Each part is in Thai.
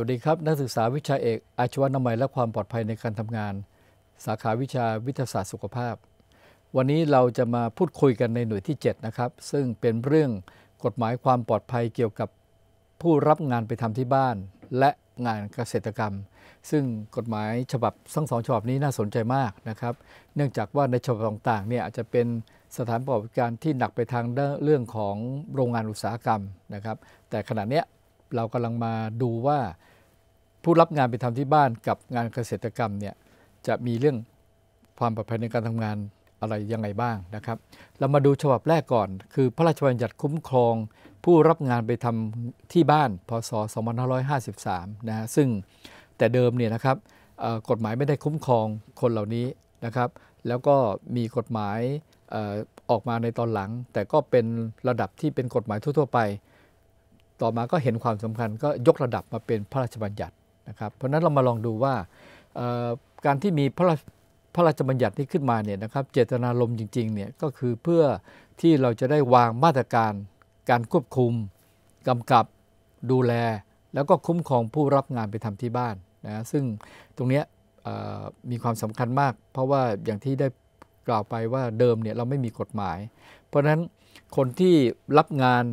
วัสดีครับ นักศึกษาวิชาเอกอาชวนามัย และความปลอดภัยในการทำงาน สาขาวิชาวิทยาศาสตร์สุขภาพ วันนี้เราจะมาพูดคุยกันในหน่วยที่ 7 นะครับ ซึ่งเป็นเรื่องกฎหมายความปลอดภัยเกี่ยวกับผู้รับงานไปทำที่บ้านและงานเกษตรกรรม ซึ่งกฎหมายฉบับทั้งสองฉบับนี้น่าสนใจมากนะครับ เนื่องจากว่าในฉบับต่างๆ เนี่ยอาจจะเป็นสถานประกอบการที่หนักไปทางเรื่องของโรงงานอุตสาหกรรมนะครับ แต่ขณะเนี้ยเรากำลังมาดูว่าผู้รับงานไปทำที่บ้านกับงานเกษตรกรรมเนี่ยจะมีเรื่องความปลอดภัยในการทำงานอะไรยังไงบ้างนะครับ เรามาดูฉบับแรกก่อน คือพระราชบัญญัติคุ้มครอง ผู้รับงานไปทำที่บ้านพศ 2553 นะฮะซึ่งแต่เดิมเนี่ยนะครับกฎหมายไม่ได้คุ้มครองคนเหล่านี้นะครับ แล้วก็มีกฎหมายออกมาในตอนหลัง แต่ก็เป็นระดับที่เป็นกฎหมายทั่วๆไปต่อมาก็เห็นความสำคัญ ก็ยกระดับมาเป็นพระราชบัญญัติะครับเพราะนั้นเรามาลองดูว่าการที่มีพระพระราชบัญญัตินี้ขึ้นมาเนี่ยนะครับเจตนารมณ์จริง ๆเนี่ยก็คือเพื่อที่เราจะได้วางมาตรการการควบคุมกำกับดูแล แล้วก็คุ้มครองผู้รับงานไปทำที่บ้านนะซึ่งตรงนี้มีความสำคัญมาก เพราะว่าอย่างที่ได้กล่าวไปว่าเดิมเนี่ยเราไม่มีกฎหมาย เพราะนั้นคนที่รับงาน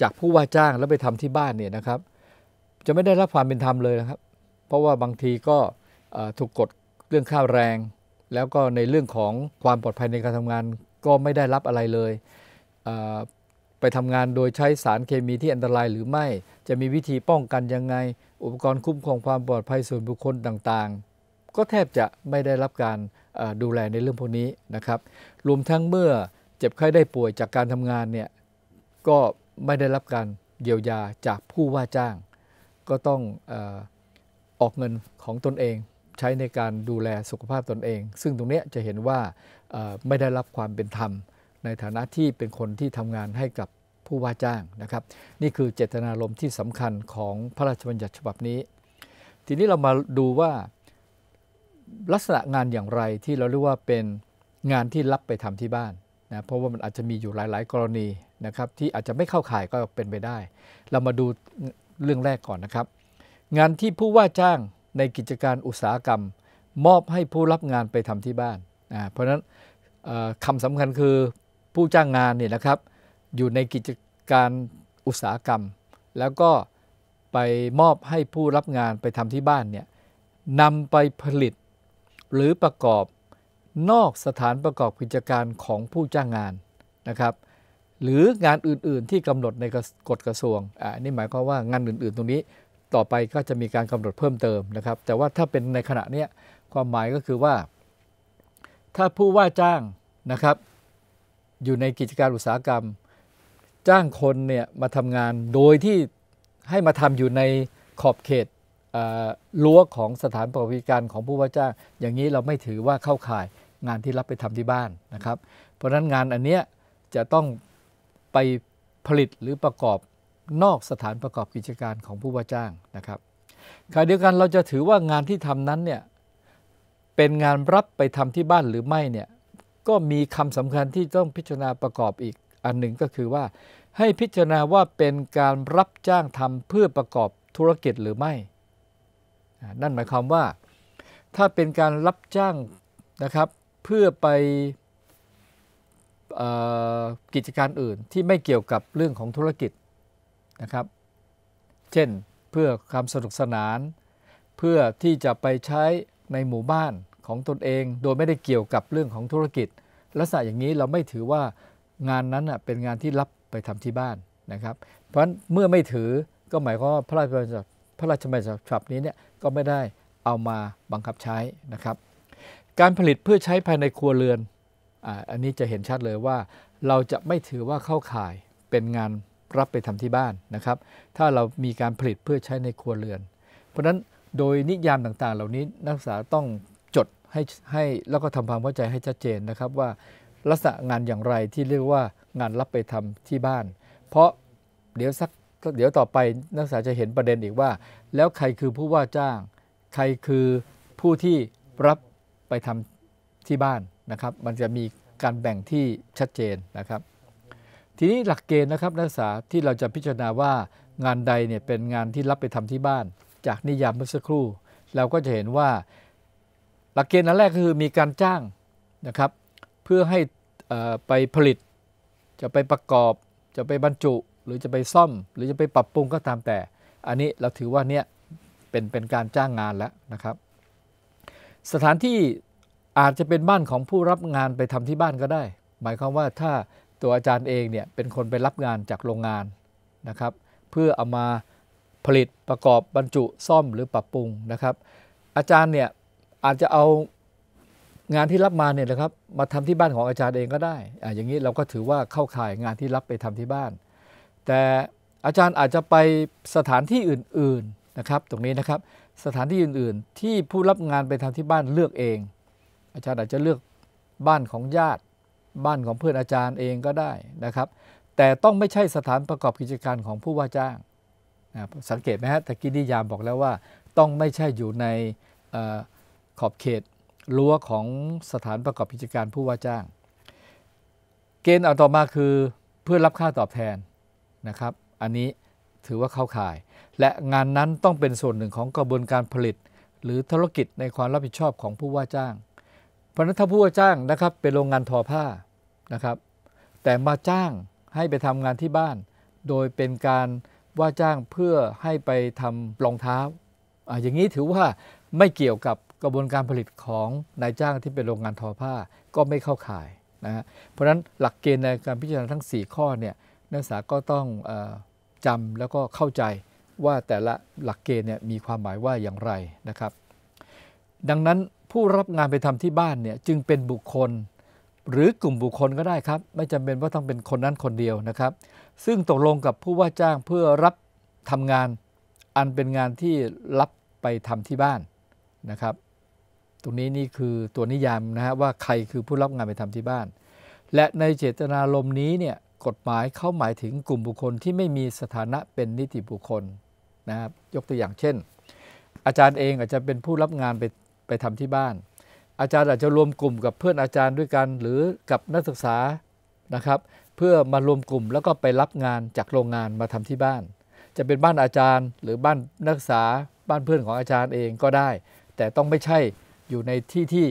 จากผู้ว่าจ้างแล้วไปทำที่บ้านเนี่ยนะครับจะไม่ได้รับความเป็นธรรมเลยนะครับ เพราะว่าบางทีก็ถูกกดเรื่องค่าแรง แล้วก็ในเรื่องของความปลอดภัยในการทำงาน ก็ไม่ได้รับอะไรเลย ไปทำงานโดยใช้สารเคมีที่อันตรายหรือไม่ จะมีวิธีป้องกันยังไง อุปกรณ์คุ้มครองความปลอดภัยส่วนบุคคลต่างๆ ก็แทบจะไม่ได้รับการดูแลในเรื่องพวกนี้นะครับ รวมทั้งเมื่อเจ็บไข้ได้ป่วยจากการทำงานเนี่ยก็ไม่ได้รับการเยียวยาจากผู้ว่าจ้างก็ต้องออกเงินของตนเองใช้ในการดูแลสุขภาพตนเอง ซึ่งตรงนี้จะเห็นว่าไม่ได้รับความเป็นธรรม ในฐานะที่เป็นคนที่ทำงานให้กับผู้ว่าจ้างนะครับ นี่คือเจตนารมณ์ที่สำคัญของพระราชบัญญัติฉบับนี้ ทีนี้เรามาดูว่าลักษณะงานอย่างไรที่เราเรียกว่าเป็นงานที่รับไปทำที่บ้านนะเพราะว่ามันอาจจะมีอยู่หลาย ๆ กรณีนะครับที่อาจจะไม่เข้าข่ายก็เป็นไปได้ เรามาดูเรื่องแรกก่อนนะครับ งานที่ผู้ว่าจ้างในกิจการอุตสาหกรรม มอบให้ผู้รับงานไปทำที่บ้านอ่าเพราะฉะนั้นคำสำคัญคือผู้จ้างงานเนี่ยนะครับ อยู่ในกิจการอุตสาหกรรม แล้วก็ไปมอบให้ผู้รับงานไปทำที่บ้านเนี่ยนำไปผลิตหรือประกอบนอกสถานประกอบกิจการของผู้จ้างงานนะครับหรืองานอื่น ๆ ที่กำหนดในกฎกระทรวง อ่า นี่หมายความว่า งาน อื่น ๆ ตรงนี้ต่อไปก็จะมีการกำหนดเพิ่มเติมนะครับ แต่ว่าถ้าเป็นในขณะเนี้ยความหมายก็คือว่า ถ้าผู้ว่าจ้างนะครับ อยู่ในกิจการอุตสาหกรรม จ้างคนเนี่ยมาทำงานโดยที่ให้มาทำอยู่ในขอบเขตรั้วของสถานประกอบการของผู้ว่าจ้างอย่างนี้เราไม่ถือว่าเข้าข่ายงานที่รับไปทำที่บ้านนะครับ เพราะนั้นงานอันเนี้ยจะต้องไปผลิตหรือประกอบนอกสถานประกอบกิจการของผู้ว่าจ้างนะครับขณะเดียวกันเราจะถือว่างานที่ทำนั้นเนี่ยเป็นงานรับไปทำที่บ้านหรือไม่เนี่ยก็มีคำสำคัญที่ต้องพิจารณาประกอบอีกอันหนึ่งก็คือว่า ให้พิจารณาว่าเป็นการรับจ้างทำเพื่อประกอบธุรกิจหรือไม่ นั่นหมายความว่า ถ้าเป็นการรับจ้างนะครับเพื่อไปกิจการอื่นที่ไม่เกี่ยวกับเรื่องของธุรกิจนะครับ เช่นเพื่อความสนุกสนาน เพื่อที่จะไปใช้ในหมู่บ้านของตนเอง โดยไม่ได้เกี่ยวกับเรื่องของธุรกิจ ลักษณะอย่างนี้เราไม่ถือว่างานนั้นเป็นงานที่รับไปทำที่บ้านนะครับเพราะฉะนั้นเมื่อไม่ถือก็หมายความว่าพระราชบัญญัติพระราชบัญญัติฉบับนี้เนี่ยก็ไม่ได้เอามาบังคับใช้นะครับการผลิตเพื่อใช้ภายในครัวเรือนอันนี้จะเห็นชัดเลยว่าเราจะไม่ถือว่าเข้าข่ายเป็นงานรับไปทำที่บ้านนะครับ ถ้าเรามีการผลิตเพื่อใช้ในครัวเรือน เพราะฉะนั้นโดยนิยามต่างๆ เหล่านี้นักศึกษาต้องจดให้ให้แล้วก็ทำความเข้าใจให้ชัดเจนนะครับว่าลักษณะงานอย่างไรที่เรียกว่างานรับไปทำที่บ้าน เพราะเดี๋ยวสักเดี๋ยวต่อไปนักศึกษาจะเห็นประเด็นอีกว่า แล้วใครคือผู้ว่าจ้าง ใครคือผู้ที่รับไปทำที่บ้านนะครับ มันจะมีการแบ่งที่ชัดเจนนะครับ ทีนี้หลักเกณฑ์นะครับนักศึกษาที่เราจะพิจารณาว่างานใดเนี่ยเป็นงานที่รับไปทำที่บ้านจากนิยามเมื่อสักครู่ เราก็จะเห็นว่า หลักเกณฑ์นั้นแรกคือมีการจ้างนะครับ เพื่อให้ไปผลิต จะไปประกอบ จะไปบรรจุ หรือจะไปซ่อม หรือจะไปปรับปรุงก็ตามแต่ อันนี้เราถือว่าเนี่ยเป็นเป็นการจ้างงานแล้วนะครับ สถานที่อาจจะเป็นบ้านของผู้รับงานไปทำที่บ้านก็ได้ หมายความว่าถ้าตัวอาจารย์เองเนี่ยเป็นคนไปรับงานจากโรงงานนะครับ เพื่อเอามาผลิตประกอบบรรจุซ่อมหรือปรับปรุงนะครับ อาจารย์เนี่ย อาจจะเอางานที่รับมาเนี่ยนะครับมาทำที่บ้านของอาจารย์เองก็ได้ออย่างนี้เราก็ถือว่าเข้าข่ายงานที่รับไปทำที่บ้าน แต่อาจารย์อาจจะไปสถานที่อื่น ๆนะครับ ตรงนี้นะครับสถานที่อื่น ๆ ที่ผู้รับงานไปทำที่บ้านเลือกเองอาจารย์อาจจะเลือกบ้านของญาติบ้านของเพื่อนอาจารย์เองก็ได้นะครับแต่ต้องไม่ใช่สถานประกอบกิจการของผู้ว่าจ้างสังเกตไหมฮะตะกี้นิยามบอกแล้วว่า ต้องไม่ใช่อยู่ในขอบเขตรั้วของสถานประกอบกิจการผู้ว่าจ้าง เกณฑ์เอาต่อมาคือเพื่อรับค่าตอบแทนนะครับอันนี้ถือว่าเข้าข่าย และงานนั้นต้องเป็นส่วนหนึ่งของกระบวนการผลิต หรือธุรกิจในความรับผิดชอบของผู้ว่าจ้างพราะนั้นถ้าผู้จ้างนะครับเป็นโรงงานทอผ้านะครับ แต่มาจ้างให้ไปทำงานที่บ้าน โดยเป็นการว่าจ้างเพื่อให้ไปทำรองเท้าออย่างนี้ถือว่าไม่เกี่ยวกับกระบวนการผลิตของนายจ้างที่เป็นโรงงานทอผ้าก็ไม่เข้าข่ายนะฮะเพราะฉะนั้นหลักเกณฑ์ในการพิจารณาทั้ง 4 ข้อเนี่ยนักศึกษาก็ต้องอจำแล้วก็เข้าใจว่าแต่ละหลักเกณฑ์เนี่ยมีความหมายว่าอย่างไรนะครับ ดังนั้นผู้รับงานไปทำที่บ้านเนี่ยจึงเป็นบุคคลหรือกลุ่มบุคคลก็ได้ครับไม่จำเป็นว่าต้องเป็นคนนั้นคนเดียวนะครับ ซึ่งตกลงกับผู้ว่าจ้างเพื่อรับทำงานอันเป็นงานที่รับไปทำที่บ้านนะครับ ตรงนี้นี่คือตัวนิยามนะฮะว่าใครคือผู้รับงานไปทำที่บ้าน และในเจตนารมณ์นี้เนี่ยกฎหมายเขาหมายถึงกลุ่มบุคคลที่ไม่มีสถานะเป็นนิติบุคคลนะครับยกตัวอย่างเช่น อาจารย์เองอาจจะเป็นผู้รับงานไปไปทำที่บ้าน อาจารย์อาจจะรวมกลุ่มกับเพื่อนอาจารย์ด้วยกันหรือกับนักศึกษานะครับ เพื่อมารวมกลุ่มแล้วก็ไปรับงานจากโรงงานมาทำที่บ้าน จะเป็นบ้านอาจารย์ หรือบ้านนักศึกษา บ้านเพื่อนของอาจารย์เองก็ได้ แต่ต้องไม่ใช่อยู่ในที่ที่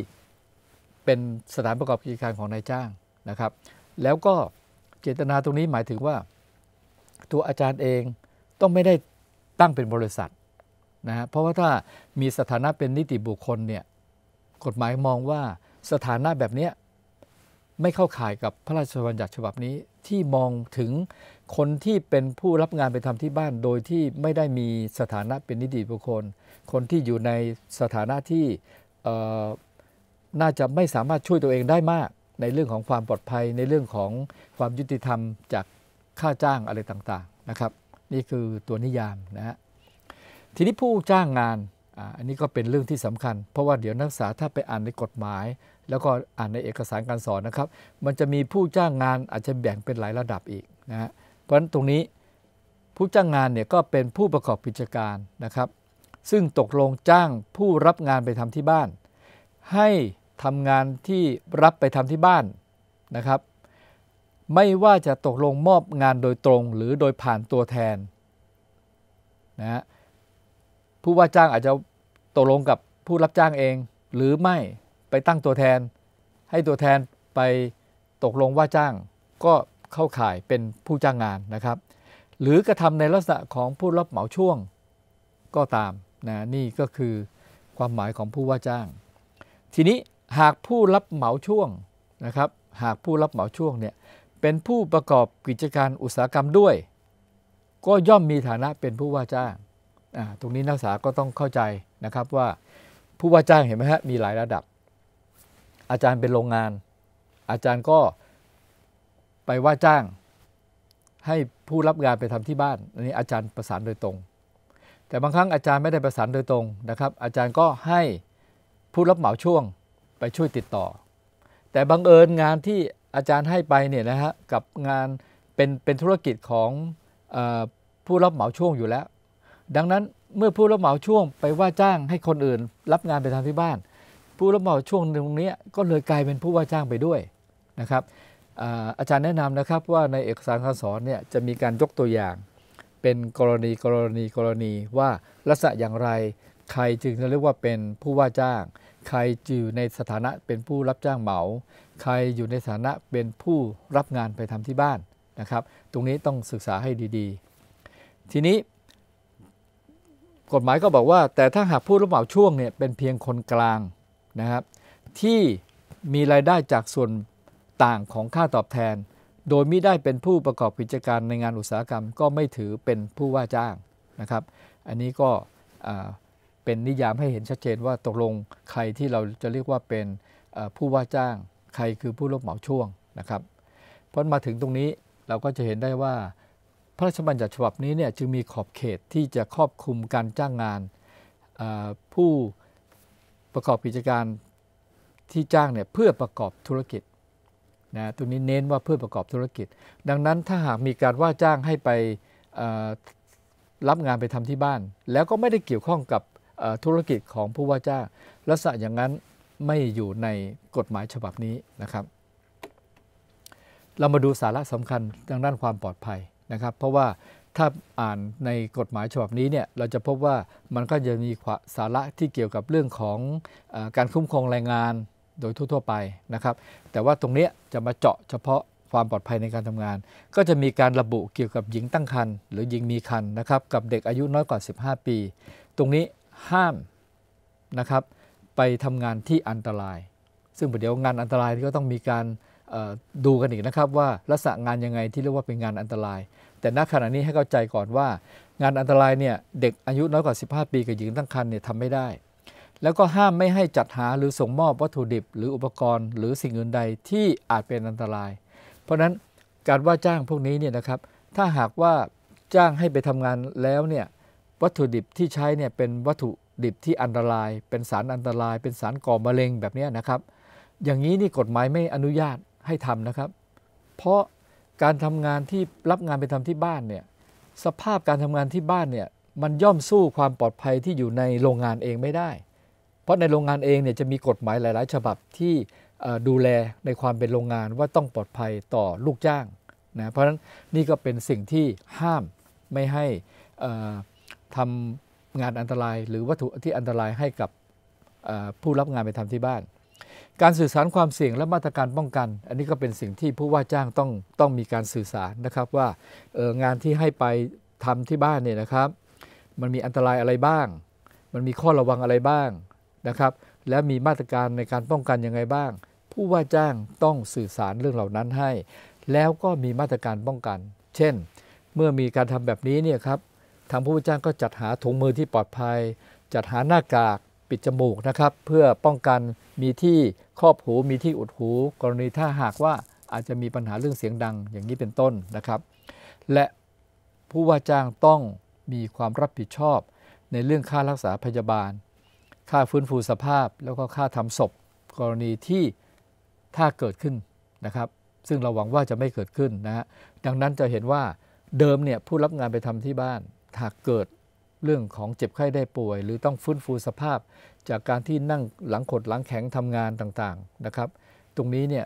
เป็นสถานประกอบกิจการของนายจ้างนะครับ แล้วก็เจตนาตรงนี้หมายถึงว่า ตัวอาจารย์เองต้องไม่ได้ตั้งเป็นบริษัทนะเพราะว่าถ้ามีสถานะเป็นนิติบุคคลเนี่ย กฎหมายมองว่าสถานะแบบนี้ไม่เข้าข่ายกับพระราชบัญญัติฉบับนี้ ที่มองถึงคนที่เป็นผู้รับงานไปทำที่บ้านโดยที่ไม่ได้มีสถานะเป็นนิติบุคคล คนที่อยู่ในสถานะที่น่าจะไม่สามารถช่วยตัวเองได้มากในเรื่องของความปลอดภัยในเรื่องของความยุติธรรมจากค่าจ้างอะไรต่างๆนะครับ นี่คือตัวนิยามนะฮะทีนี้ผู้จ้างงานอันนี้ก็เป็นเรื่องที่สำคัญ เพราะว่าเดี๋ยวนักศึกษาถ้าไปอ่านในกฎหมาย แล้วก็อ่านในเอกสารการสอนนะครับ มันจะมีผู้จ้างงานอาจจะแบ่งเป็นหลายระดับอีกนะฮะเพราะฉะนั้นตรงนี้ผู้จ้างงานเนี่ยก็เป็นผู้ประกอบกิจการนะครับ ซึ่งตกลงจ้างผู้รับงานไปทำที่บ้าน ให้ทำงานที่รับไปทำที่บ้านนะครับ ไม่ว่าจะตกลงมอบงานโดยตรงหรือโดยผ่านตัวแทนนะฮะผู้ว่าจ้างอาจจะตกลงกับผู้รับจ้างเอง หรือไม่ไปตั้งตัวแทนให้ตัวแทนไปตกลงว่าจ้าง ก็เข้าข่ายเป็นผู้จ้างงานนะครับ หรือกระทำในลักษณะของผู้รับเหมาช่วงก็ตามนะนี่ก็คือความหมายของผู้ว่าจ้าง ทีนี้หากผู้รับเหมาช่วงนะครับหากผู้รับเหมาช่วงเนี่ยเป็นผู้ประกอบกิจการอุตสาหกรรมด้วย ก็ย่อมมีฐานะเป็นผู้ว่าจ้างตรงนี้นักศึกษาก็ต้องเข้าใจนะครับว่าผู้ว่าจ้างเห็นไหมฮะมีหลายระดับ อาจารย์เป็นโรงงาน อาจารย์ก็ไปว่าจ้างให้ผู้รับงานไปทำที่บ้านอันนี้อาจารย์ประสานโดยตรง แต่บางครั้ง อาจารย์ไม่ได้ประสานโดยตรงนะครับ อาจารย์ก็ให้ผู้รับเหมาช่วงไปช่วยติดต่อ แต่บังเอิญงานที่อาจารย์ให้ไปเนี่ยนะฮะกับงานเป็นเป็นธุรกิจของอผู้รับเหมาช่วงอยู่แล้วดังนั้นเมื่อผู้รับเหมาช่วงไปว่าจ้างให้คนอื่นรับงานไปทำที่บ้าน ผู้รับเหมาช่วงตรงนี้ก็เลยกลายเป็นผู้ว่าจ้างไปด้วยนะครับอาจารย์แนะนำนะครับว่าในเอกสารการสอนเนี่ยจะมีการยกตัวอย่าง เป็นกรณีกรณีกรณีว่าลักษณะอย่างไรใครจึงจะเรียกว่าเป็นผู้ว่าจ้าง ใครอยู่ในสถานะเป็นผู้รับจ้างเหมา ใครอยู่ในสถานะเป็นผู้รับงานไปทำที่บ้านนะครับ ตรงนี้ต้องศึกษาให้ดี ๆ ทีนี้กฎหมายก็บอกว่า แต่ถ้าหากผู้รับเหมาช่วงเนี่ยเป็นเพียงคนกลางนะครับที่มีรายได้จากส่วนต่างของค่าตอบแทน โดยไม่ได้เป็นผู้ประกอบกิจการในงานอุตสาหกรรม ก็ไม่ถือเป็นผู้ว่าจ้างนะครับ อันนี้ก็เป็นนิยามให้เห็นชัดเจนว่าตกลงใครที่เราจะเรียกว่าเป็นผู้ว่าจ้าง ใครคือผู้รับเหมาช่วงนะครับเพราะมาถึงตรงนี้เราก็จะเห็นได้ว่าพระราชบัญญัติฉบับนี้เนี่ยจึงมีขอบเขตที่จะครอบคลุมการจ้างงานผู้ประกอบกิจการที่จ้างเนี่ยเพื่อประกอบธุรกิจนะตัวนี้เน้นว่าเพื่อประกอบธุรกิจ ดังนั้นถ้าหากมีการว่าจ้างให้ไปรับงานไปทำที่บ้าน แล้วก็ไม่ได้เกี่ยวข้องกับธุรกิจของผู้ว่าจ้างลักษณะอย่างนั้นไม่อยู่ในกฎหมายฉบับนี้นะครับ เรามาดูสาระสำคัญทางด้านความปลอดภัยนะครับเพราะว่าถ้าอ่านในกฎหมายฉบับนี้เนี่ยเราจะพบว่ามันก็จะมีสาระที่เกี่ยวกับเรื่องของอการคุ้มครองแรงงานโดยทั่วๆ ไปนะครับ แต่ว่าตรงนี้จะมาเจาะเฉพาะความปลอดภัยในการทำงาน ก็จะมีการระบุเกี่ยวกับ หญิงตั้งครรภ์หรือหญิงมีครรภ์นะครับกับเด็กอายุน้อยกว่า 15 ปี ตรงนี้ห้ามนะครับไปทำงานที่อันตราย ซึ่งเดี๋ยวงานอันตรายก็ต้องมีการดูกันอีกนะครับว่าลักษณะงานยังไงที่เรียกว่าเป็นงานอันตราย แต่ณขณะนี้ให้เข้าใจก่อนว่า งานอันตรายเนี่ยเด็กอายุน้อยกว่า 15 ปีกับหญิงตั้งครรภ์เนี่ยทำไม่ได้ แล้วก็ห้ามไม่ให้จัดหาหรือส่งมอบวัตถุดิบหรืออุปกรณ์หรือสิ่งอื่นใดที่อาจเป็นอันตราย เพราะนั้นการว่าจ้างพวกนี้เนี่ยนะครับถ้าหากว่าจ้างให้ไปทำงานแล้วเนี่ยวัตถุดิบที่ใช้เนี่ยเป็นวัตถุดิบที่อันตราย เป็นสารอันตราย เป็นสารก่อมะเร็งแบบนี้นะครับอย่างนี้นี่กฎหมายไม่อนุญาตให้ทำนะครับ เพราะการทำงานที่รับงานไปทำที่บ้านเนี่ยสภาพการทำงานที่บ้านเนี่ยมันย่อมสู้ความปลอดภัยที่อยู่ในโรงงานเองไม่ได้ เพราะในโรงงานเองเนี่ยจะมีกฎหมายหลายๆฉบับที่ดูแลในความเป็นโรงงานว่าต้องปลอดภัยต่อลูกจ้างนะ เพราะฉะนั้นนี่ก็เป็นสิ่งที่ห้ามไม่ให้ทำงานอันตราย หรือวัตถุที่อันตรายให้กับผู้รับงานไปทำที่บ้านการสื่อสารความเสี่ยงและมาตรการป้องกัน อันนี้ก็เป็นสิ่งที่ผู้ว่าจ้างต้องต้องมีการสื่อสารนะครับว่าอองานที่ให้ไปทำที่บ้านเนี่ยนะครับ มันมีอันตรายอะไรบ้าง มันมีข้อระวังอะไรบ้างนะครับ และมีมาตรการในการป้องกันยังไงบ้าง ผู้ว่าจ้างต้องสื่อสารเรื่องเหล่านั้นให้ แล้วก็มีมาตรการป้องกัน เช่นเมื่อมีการทำแบบนี้เนี่ยครับทางผู้ว่าจ้างก็จัดหาถุงมือที่ปลอดภัย จัดหาหน้ากากปิดจมูกนะครับเพื่อป้องกันมีที่ครอบหูมีที่อุดหู กรณีถ้าหากว่าอาจจะมีปัญหาเรื่องเสียงดังอย่างนี้เป็นต้นนะครับและผู้ว่าจ้างต้องมีความรับผิดชอบ ในเรื่องค่ารักษาพยาบาล ค่าฟื้นฟูสภาพ แล้วก็ค่าทำศพกรณีที่ถ้าเกิดขึ้นนะครับซึ่งเราหวังว่าจะไม่เกิดขึ้นนะฮะดังนั้นจะเห็นว่าเดิมเนี่ยผู้รับงานไปทำที่บ้านหากเกิดเรื่องของเจ็บไข้ได้ป่วย หรือต้องฟื้นฟูสภาพจากการที่นั่งหลังขดหลังแข็งทำงานต่างๆนะครับตรงนี้เนี่ย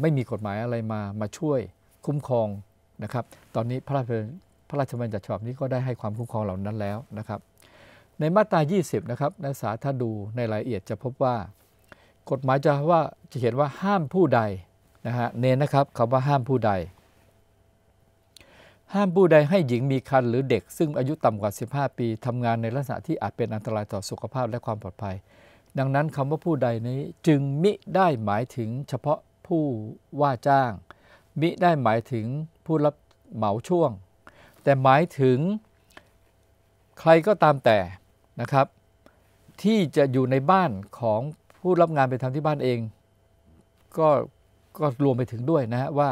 ไม่มีกฎหมายอะไรมามาช่วยคุ้มครองนะครับตอนนี้พระราชพระราชบัญญัติฉบับนี้ก็ได้ให้ความคุ้มครองเหล่านั้นแล้วนะครับในมาตรา 20 นะครับนักศึกษาถ้าดูในรายละเอียดจะพบว่า กฎหมายจะว่าจะเห็นว่าห้ามผู้ใดนะฮะเน้นนะครับคำว่าห้ามผู้ใดห้ามผู้ใดให้หญิงมีครรภ์หรือเด็กซึ่งอายุต่ำกว่า 15 ปี ทำงานในลักษณะที่อาจเป็นอันตรายต่อสุขภาพและความปลอดภัย ดังนั้นคำว่าผู้ใดนี้จึงมิได้หมายถึงเฉพาะผู้ว่าจ้าง มิได้หมายถึงผู้รับเหมาช่วง แต่หมายถึงใครก็ตามแต่นะครับ ที่จะอยู่ในบ้านของผู้รับงานไปทำที่บ้านเอง ก็ก็รวมไปถึงด้วยนะว่า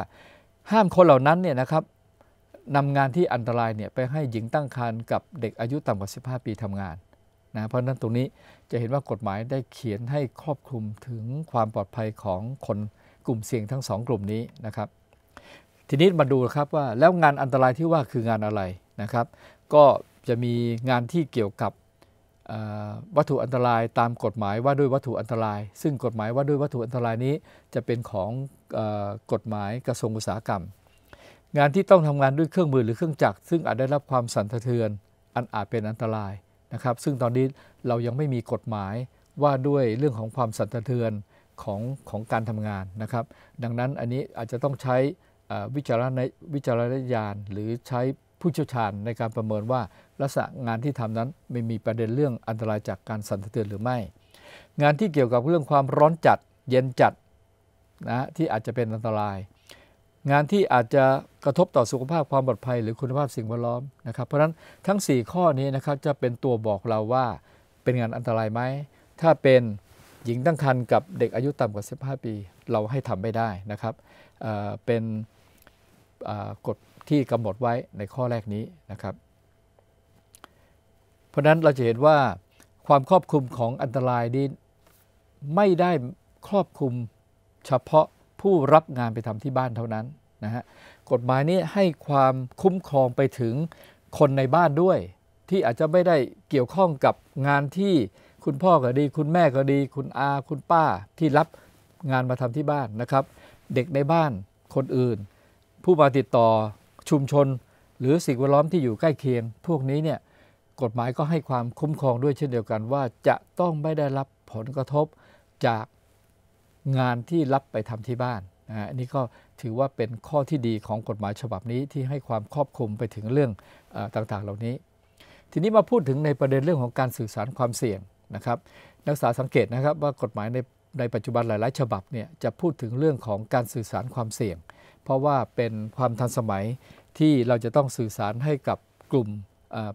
ห้ามคนเหล่านั้นเนี่ยนะครับนำงานที่อันตรายเนี่ยไปให้หญิงตั้งครรภ์กับเด็กอายุต่ำกว่า15 ปีทำงานนะเพราะนั้นตรงนี้จะเห็นว่ากฎหมายได้เขียนให้ครอบคลุมถึงความปลอดภัยของคนกลุ่มเสี่ยงทั้งสองกลุ่มนี้นะครับทีนี้มาดูครับว่าแล้วงานอันตรายที่ว่าคืองานอะไรนะครับก็จะมีงานที่เกี่ยวกับวัตถุอันตรายตามกฎหมายว่าด้วยวัตถุอันตราย ซึ่งกฎหมายว่าด้วยวัตถุอันตรายนี้จะเป็นของกฎหมายกระทรวงอุตสาหกรรมงานที่ต้องทำงานด้วยเครื่องมือหรือเครื่องจักรซึ่งอาจได้รับความสั่นสะเทือนอันอาจเป็นอันตรายนะครับ ซึ่งตอนนี้เรายังไม่มีกฎหมายว่าด้วยเรื่องของความสั่นสะเทือนของของการทำงานนะครับ ดังนั้นอันนี้อาจจะต้องใช้วิจารณวิจารณญาณ หรือใช้ผู้เชี่ยวชาญในการประเมินว่าลักษณะงานที่ทำนั้นไม่มีประเด็นเรื่องอันตรายจากการสั่นสะเทือนหรือไม่ งานที่เกี่ยวกับเรื่องความร้อนจัดเย็นจัดนะที่อาจจะเป็นอันตรายงานที่อาจจะกระทบต่อสุขภาพความปลอดภัย หรือคุณภาพสิ่งแวดล้อมนะครับเพราะฉะนั้นทั้ง 4 ข้อนี้นะครับจะเป็นตัวบอกเราว่าเป็นงานอันตรายไหม ถ้าเป็นหญิงตั้งครรภ์กับเด็กอายุต่ำกว่า 15 ปี เราให้ทำไม่ได้นะครับเเป็นกฎที่กำหนดไว้ในข้อแรกนี้นะครับ เพราะฉะนั้นเราจะเห็นว่าความครอบคลุมของอันตรายนี้ไม่ได้ครอบคลุมเฉพาะผู้รับงานไปทำที่บ้านเท่านั้นนะฮะ กฎหมายนี้ให้ความคุ้มครองไปถึงคนในบ้านด้วย ที่อาจจะไม่ได้เกี่ยวข้องกับงานที่คุณพ่อก็ดี คุณแม่ก็ดี คุณอาคุณป้า ที่รับงานมาทำที่บ้านนะครับ เด็กในบ้านคนอื่น ผู้มาติดต่อชุมชน หรือสิ่งแวดล้อมที่อยู่ใกล้เคียง พวกนี้เนี่ยกฎหมายก็ให้ความคุ้มครองด้วยเช่นเดียวกันว่าจะต้องไม่ได้รับผลกระทบจากงานที่รับไปทำที่บ้านอันนี้ก็ถือว่าเป็นข้อที่ดีของกฎหมายฉบับนี้ที่ให้ความครอบคลุมไปถึงเรื่องต่างๆ เหล่านี้ ทีนี้มาพูดถึงในประเด็นเรื่องของการสื่อสารความเสี่ยงนะครับ นักศึกษาสังเกตนะครับว่ากฎหมายในในปัจจุบันหลายๆ ฉบับเนี่ยจะพูดถึงเรื่องของการสื่อสารความเสี่ยง เพราะว่าเป็นความทันสมัยที่เราจะต้องสื่อสารให้กับกลุ่ม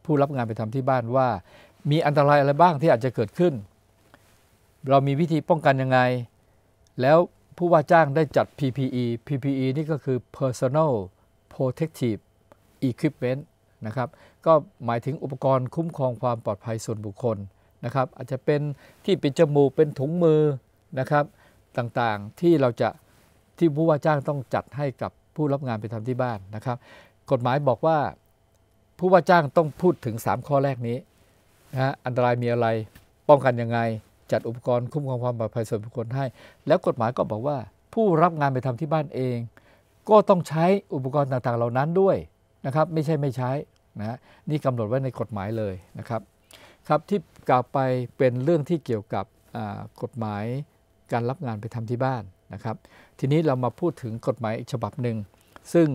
ผู้รับงานไปทำที่บ้านว่า มีอันตรายอะไรบ้างที่อาจจะเกิดขึ้น เรามีวิธีป้องกันยังไงแล้วผู้ว่าจ้างได้จัด PPE PPE นี่ก็คือ Personal Protective Equipment นะครับ ก็หมายถึงอุปกรณ์คุ้มครองความปลอดภัยส่วนบุคคลนะครับ อาจจะเป็นที่ปิดจมูก เป็นถุงมือนะครับต่างๆที่เราจะที่ผู้ว่าจ้างต้องจัดให้กับผู้รับงานไปทำที่บ้านนะครับ กฎหมายบอกว่า ผู้ว่าจ้างต้องพูดถึง 3 ข้อแรกนี้นะอันตรายมีอะไรป้องกันยังไงจัดอุปกรณ์ คุ้มครองความปลอดภัยส่วนบุคคลให้ แล้วกฎหมายก็บอกว่า ผู้รับงานไปทำที่บ้านเอง ก็ต้องใช้อุปกรณ์ต่างๆเหล่านั้นด้วยนะครับไม่ใช่ไม่ใช้นะนี่กำหนดไว้ในกฎหมายเลยนะครับครับที่กล่าวไปเป็นเรื่องที่เกี่ยวกับกฎหมายการรับงานไปทำที่บ้านนะครับ ทีนี้เรามาพูดถึงกฎหมายอีกฉบับหนึ่งซึ่ง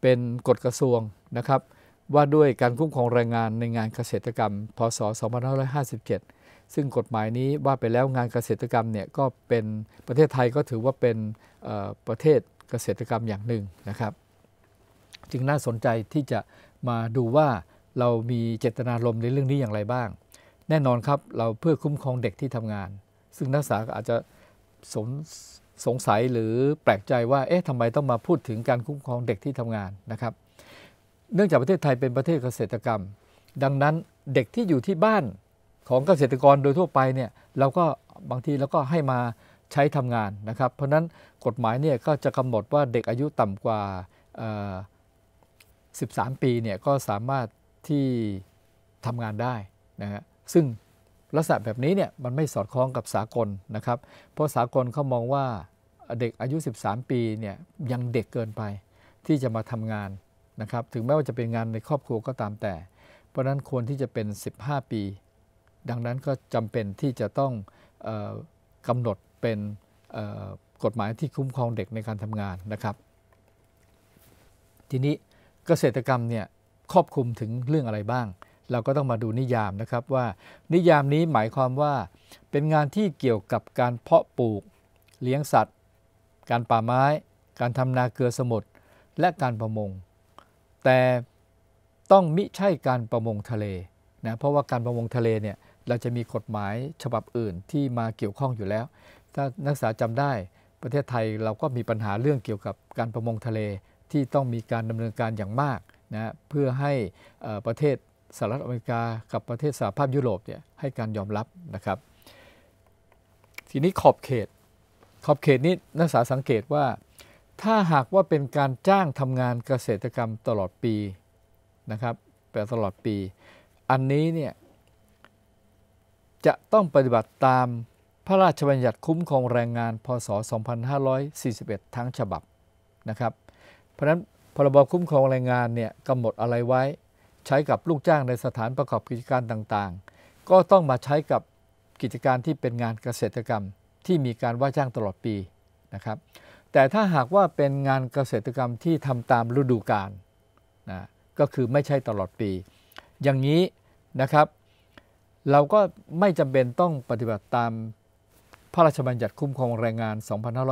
เป็นกฎกระทรวงนะครับ ว่าด้วยการคุ้มครองแรงงานในงานเกษตรกรรม พศ 2557ซึ่งกฎหมายนี้ว่าไปแล้วงานเกษตรกรรมเนี่ยก็เป็นประเทศไทยก็ถือว่าเป็นประเทศเกษตรกรรมอย่างหนึ่งนะครับ จึงน่าสนใจที่จะมาดูว่าเรามีเจตนารมณ์ในเรื่องนี้อย่างไรบ้าง แน่นอนครับ เราเพื่อคุ้มครองเด็กที่ทำงาน ซึ่งนักศึกษาอาจจะสงสงสัยหรือแปลกใจว่าเอ๊ะทำไมต้องมาพูดถึงการคุ้มครองเด็กที่ทำงานนะครับ เนื่องจากประเทศไทยเป็นประเทศเกษตรกรรม ดังนั้นเด็กที่อยู่ที่บ้านของเกษตรกรโดยทั่วไปเนี่ยเราก็บางทีเราก็ให้มาใช้ทำงานนะครับ เพราะฉะนั้นกฎหมายเนี่ยก็จะกำหนดว่าเด็กอายุต่ำกว่า13 ปีเนี่ยก็สามารถที่ทำงานได้นะฮะซึ่งลักษณะแบบนี้เนี่ยมันไม่สอดคล้องกับสากลนะครับเพราะสากลเขามองว่าเด็กอายุ 13 ปีเนี่ยยังเด็กเกินไปที่จะมาทำงานนะครับถึงแม้ว่าจะเป็นงานในครอบครัวก็ตามแต่ เพราะนั้นควรที่จะเป็น 15 ปีดังนั้นก็จำเป็นที่จะต้องกำหนดเป็นกฎหมายที่คุ้มครองเด็กในการทำงานนะครับ ทีนี้เกษตรกรรมเนี่ยครอบคลุมถึงเรื่องอะไรบ้าง เราก็ต้องมาดูนิยามนะครับว่านิยามนี้หมายความว่าเป็นงานที่เกี่ยวกับการเพาะปลูกเลี้ยงสัตว์ การป่าไม้ การทำนาเกลือสมุทรและการประมง แต่ต้องมิใช่การประมงทะเลนะเพราะว่าการประมงทะเลเนี่ยเราจะมีกฎหมายฉบับอื่นที่มาเกี่ยวข้องอยู่แล้ว ถ้านักศึกษาจำได้ ประเทศไทยเราก็มีปัญหาเรื่องเกี่ยวกับการประมงทะเลที่ต้องมีการดำเนินการอย่างมากนะเพื่อให้ประเทศสหรัฐอเมริกา กับประเทศสหภาพยุโรปเนี่ยให้การยอมรับนะครับ ทีนี้ขอบเขต ขอบเขตนี้นักศึกษาสังเกตว่า ถ้าหากว่าเป็นการจ้างทำงานเกษตรกรรมตลอดปีนะครับแปลตลอดปี อันนี้เนี่ยจะต้องปฏิบัติตามพระราชบัญญัติคุ้มครองแรงงาน พศ 2541 ทั้งฉบับนะครับ เพราะนั้น พรบคุ้มครองแรงงานเนี่ยกำหนดอะไรไว้ ใช้กับลูกจ้างในสถานประกอบกิจการต่าง ๆ ก็ต้องมาใช้กับกิจการที่เป็นงานเกษตรกรรมที่มีการว่าจ้างตลอดปีนะครับ แต่ถ้าหากว่าเป็นงานเกษตรกรรมที่ทำตามฤดูกาลนะก็คือไม่ใช่ตลอดปี อย่างนี้นะครับเราก็ไม่จำเป็นต้องปฏิบัติตามพระราชบัญญัติคุ้มครองแรงงาน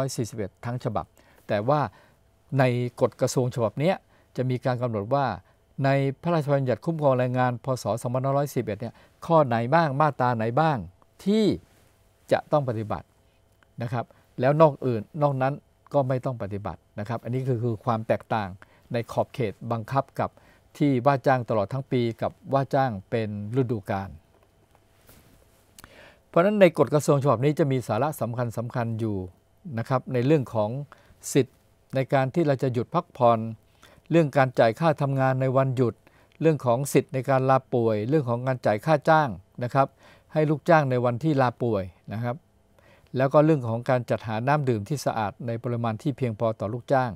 2541 ทั้งฉบับ แต่ว่าในกฎกระทรวงฉบับนี้จะมีการกำหนดว่าในพระราชบัญญัติคุ้มครองแรงงาน พศ2511เนี่ยข้อไหนบ้าง มาตราไหนบ้างที่จะต้องปฏิบัตินะครับ แล้วนอกอื่นนอกนั้นก็ไม่ต้องปฏิบัตินะครับ อันนี้คือคือความแตกต่างในขอบเขตบังคับกับที่ว่าจ้างตลอดทั้งปี กับว่าจ้างเป็นฤดูกาลเพราะฉะนั้น ในกฎกระทรวงฉบับนี้จะมีสาระสำคัญสำคัญอยู่นะครับในเรื่องของสิทธิ์ในการที่เราจะหยุดพักผ่อนเรื่องการจ่ายค่าทำงานในวันหยุด เรื่องของสิทธิ์ในการลาป่วย เรื่องของการจ่ายค่าจ้างนะครับให้ลูกจ้างในวันที่ลาป่วยนะครับ แล้วก็เรื่องของการจัดหาน้ำดื่มที่สะอาด ในปริมาณที่เพียงพอต่อลูกจ้าง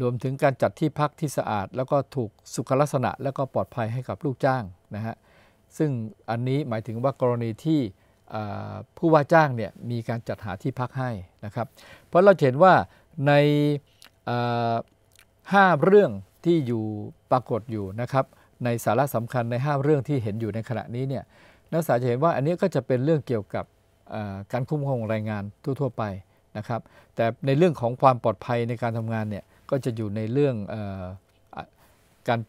รวมถึงการจัดที่พักที่สะอาด แล้วก็ถูกสุขลักษณะและก็ปลอดภัยให้กับลูกจ้างนะฮะซึ่งอันนี้หมายถึงว่ากรณีที่ผู้ว่าจ้างเนี่ยมีการจัดหาที่พักให้นะครับเพราะเราเห็นว่าในห้าเรื่องที่อยู่ปรากฏอยู่นะครับในสาระสำคัญใน 5 เรื่องที่เห็นอยู่ในขณะนี้เนี่ยนักศึกษาจะเห็นว่าอันนี้ก็จะเป็นเรื่องเกี่ยวกับการคุ้มครองแรงงานทั่วๆไปนะครับแต่ในเรื่องของความปลอดภัยในการทำงานเนี่ยก็จะอยู่ในเรื่องอการ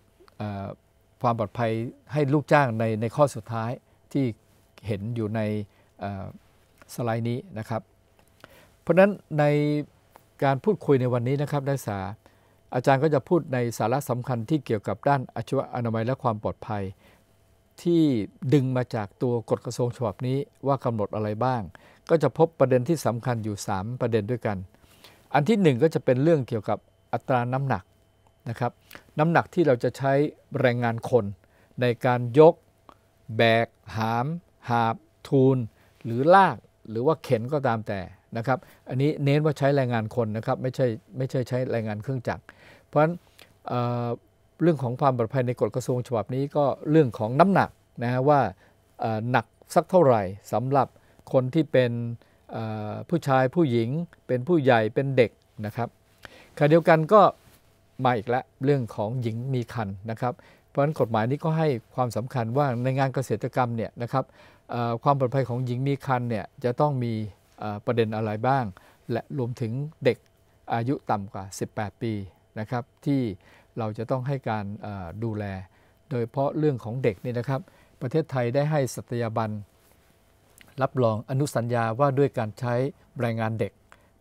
ความปลอดภัยให้ลูกจ้างในในข้อสุดท้ายที่เห็นอยู่ในสไลด์นี้นะครับเพราะฉะนั้นในการพูดคุยในวันนี้นะครับนักศึกษาอาจารย์ก็จะพูดในสาระสำคัญที่เกี่ยวกับด้านอาชีวอนามัยและความปลอดภัย ที่ดึงมาจากตัวกฎกระทรวงฉบับนี้ว่ากำหนดอะไรบ้าง ก็จะพบประเด็นที่สำคัญอยู่ 3 ประเด็นด้วยกัน อันที่ 1 ก็จะเป็นเรื่องเกี่ยวกับอัตราน้ำหนักนะครับน้ำหนักที่เราจะใช้แรงงานคน ในการยก แบกหามหาบทูลหรือลากหรือว่าเข็นก็ตามแต่นะครับอันนี้เน้นว่าใช้แรงงานคนนะครับไม่ใช่ไม่ใช่ใช้แรงงานเครื่องจักร เพราะฉะนั้นเรื่องของความปลอดภัยในกฎกระทรวงฉบับนี้ก็เรื่องของน้ำหนักนะฮะว่าหนักสักเท่าไหร่สำหรับคนที่เป็นผู้ชายผู้หญิงเป็นผู้ใหญ่เป็นเด็กนะครับขณะเดียวกันก็มาอีกแล้วเรื่องของหญิงมีคันนะครับเพราะฉะนั้นกฎหมายนี้ก็ให้ความสำคัญว่าในงานเกษตรกรรมเนี่ยนะครับความปลอดภัยของหญิงมีครรภ์เนี่ยจะต้องมีประเด็นอะไรบ้าง และรวมถึงเด็กอายุต่ำกว่า 18 ปีนะครับที่เราจะต้องให้การดูแล โดยเพราะเรื่องของเด็กนี่นะครับประเทศไทยได้ให้สัตยาบัน รับรองอนุสัญญาว่าด้วยการใช้แรงงานเด็ก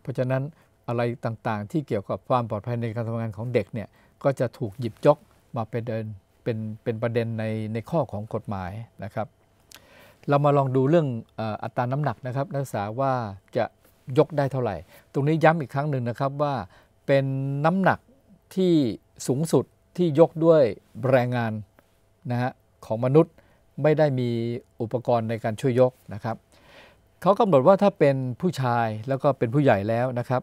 เพราะฉะนั้นอะไรต่างๆ ที่เกี่ยวกับความปลอดภัยในการทำงานของเด็กเนี่ยก็จะถูกหยิบยกมาเป็นเดินเป็นเป็นประเด็นในในข้อของกฎหมายนะครับ เรามาลองดูเรื่องอัตราน้ำหนักนะครับ นักศึกษาว่าจะยกได้เท่าไหร่ ตรงนี้ย้ำอีกครั้งหนึ่งนะครับว่า เป็นน้ำหนักที่สูงสุดที่ยกด้วยแรงงานนะฮะของมนุษย์ไม่ได้มีอุปกรณ์ในการช่วยยกนะครับเขากำหนดว่าถ้าเป็นผู้ชายแล้วก็เป็นผู้ใหญ่แล้วนะครับ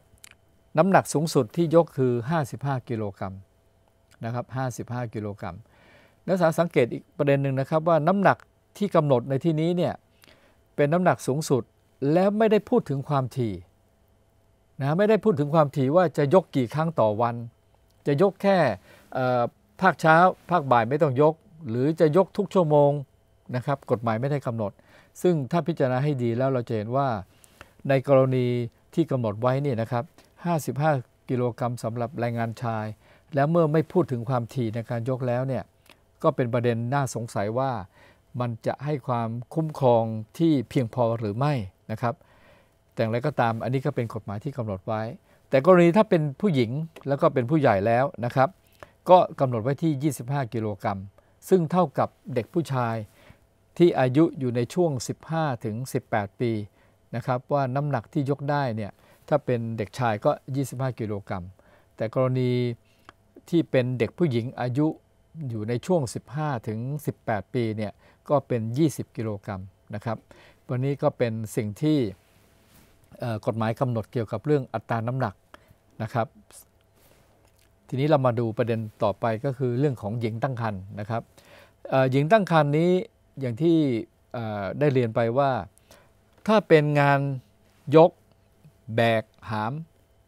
น้ำหนักสูงสุดที่ยกคือ 55กิโลกรัมนะครับ 55 กิโลกรัมนักศึกษาสังเกตอีกประเด็นหนึ่งนะครับว่าน้ำหนักที่กำหนดในที่นี้เนี่ยเป็นน้ำหนักสูงสุดแล้วไม่ได้พูดถึงความถี่นะไม่ได้พูดถึงความถี่ว่าจะยกกี่ครั้งต่อวัน จะยกแค่ภาคเช้าภาคบ่ายไม่ต้องยก หรือจะยกทุกชั่วโมงนะครับกฎหมายไม่ได้กำหนด ซึ่งถ้าพิจารณาให้ดีแล้วเราจะเห็นว่าในกรณีที่กำหนดไว้นี่นะครับ55กิโลกรัมสำหรับแรงงานชาย แล้วเมื่อไม่พูดถึงความถี่ในการยกแล้วเนี่ยก็เป็นประเด็นน่าสงสัยว่ามันจะให้ความคุ้มครองที่เพียงพอหรือไม่นะครับแต่อะไรก็ตามอันนี้ก็เป็นกฎหมายที่กำหนดไว้ แต่กรณีถ้าเป็นผู้หญิงแล้วก็เป็นผู้ใหญ่แล้วนะครับก็กำหนดไว้ที่ 25 กิโลกรัมซึ่งเท่ากับเด็กผู้ชายที่อายุอยู่ในช่วง 15 ถึง 18 ปีนะครับว่าน้ำหนักที่ยกได้เนี่ยถ้าเป็นเด็กชายก็ 25 กิโลกรัมแต่กรณีที่เป็นเด็กผู้หญิงอายุอยู่ในช่วง 15 ถึง 18 ปีเนี่ยก็เป็น 20 กิโลกรัมนะครับ วันนี้ก็เป็นสิ่งที่กฎหมายกำหนดเกี่ยวกับเรื่องอัตราน้ำหนักนะครับ ทีนี้เรามาดูประเด็นต่อไปก็คือเรื่องของหญิงตั้งครรภ์นะครับหญิงตั้งครรภ์นี้อย่างที่ได้เรียนไปว่าถ้าเป็นงานยกแบกหาม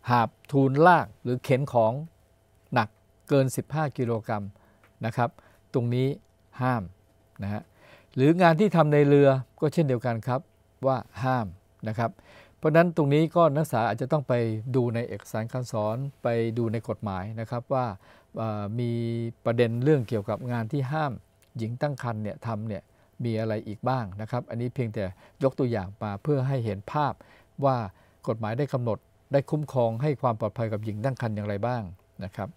หาบทูลลากหรือเข็นของหนักเกิน 15 กิโลกรัมนะครับ ตรงนี้ห้ามนะฮะหรืองานที่ทำในเรือก็เช่นเดียวกันครับว่าห้ามนะครับ เพราะฉะนั้นตรงนี้ก็นักศึกษาอาจจะต้องไปดูในเอกสารคำสอนไปดูในกฎหมายนะครับว่ามีประเด็นเรื่องเกี่ยวกับงานที่ห้าม หญิงตั้งครรภ์เนี่ยทำเนี่ยมีอะไรอีกบ้างนะครับ อันนี้เพียงแต่ยกตัวอย่างมา เพื่อให้เห็นภาพว่ากฎหมายได้กำหนดได้คุ้มครองให้ความปลอดภัยกับหญิงตั้งครรภ์อย่างไรบ้างนะครับ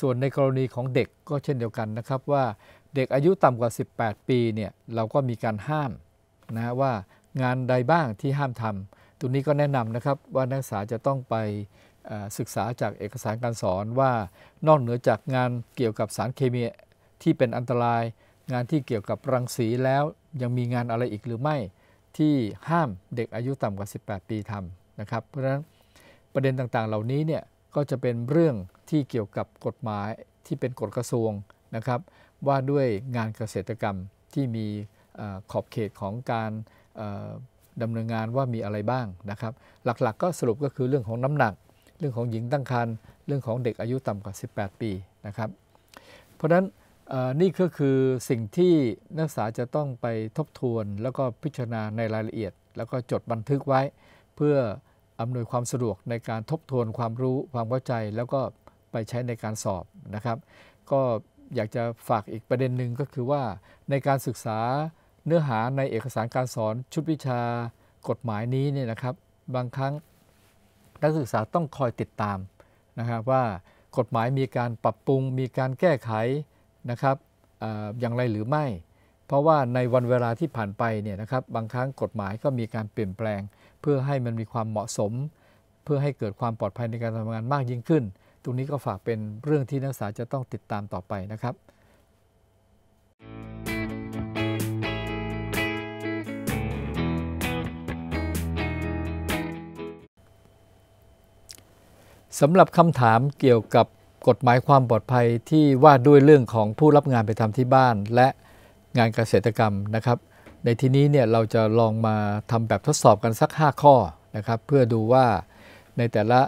ส่วนในกรณีของเด็กก็เช่นเดียวกันนะครับว่าเด็กอายุต่ำกว่า 18 ปีเนี่ยเราก็มีการห้ามนะว่างานใดบ้างที่ห้ามทำตรงนี้ก็แนะนำนะครับว่านักศึกษาจะต้องไปศึกษาจากเอกสารการสอนว่านอกเหนือจากงานเกี่ยวกับสารเคมีที่เป็นอันตราย งานที่เกี่ยวกับรังสีแล้วยังมีงานอะไรอีกหรือไม่ที่ห้ามเด็กอายุต่ำกว่า 18 ปีทำนะครับเพราะฉะนั้นประเด็นต่างๆเหล่านี้เนี่ยก็จะเป็นเรื่องที่เกี่ยวกับกฎหมายที่เป็นกฎกระทรวงนะครับ ว่าด้วยงานเกษตรกรรมที่มีขอบเขตของการดำเนินงานว่ามีอะไรบ้างนะครับ หลักๆกก็สรุปก็คือเรื่องของน้ำหนัก เรื่องของหญิงตั้งครรภ์เรื่องของเด็กอายุต่ำกว่า 18 ปีนะครับ เพราะะนั้นนี่ก็คือสิ่งที่นักศึกษาจะต้องไปทบทวนแล้วก็พิจารณาในรายละเอียด แล้วก็จดบันทึกไว้เพื่ออำนวยความสะดวกในการทบทวนความรู้ความเข้าใจ แล้วก็ไปใช้ในการสอบนะครับ ก็อยากจะฝากอีกประเด็นหนึ่งก็คือว่า ในการศึกษาเนื้อหาในเอกสารการสอนชุดวิชากฎหมายนี้เนี่ยนะครับบางครั้งนักศึกษาต้องคอยติดตามนะครับว่ากฎหมายมีการปรับปรุงมีการแก้ไขนะครับอย่างไรหรือไม่เพราะว่าในวันเวลาที่ผ่านไปเนี่ยนะครับบางครั้งกฎหมายก็มีการเปลี่ยนแปลงเพื่อให้มันมีความเหมาะสม เพื่อให้เกิดความปลอดภัยในการทำงานมากยิ่งขึ้น ตรงนี้ก็ฝากเป็นเรื่องที่นักศึกษาจะต้องติดตามต่อไปนะครับสำหรับคำถามเกี่ยวกับกฎหมายความปลอดภัยที่ว่าด้วยเรื่องของผู้รับงานไปทำที่บ้านและงานเกษตรกรรมนะครับในที่นี้เนี่ยเราจะลองมาทำแบบทดสอบกัน สัก 5 ข้อนะครับเพื่อดูว่าในแต่ละ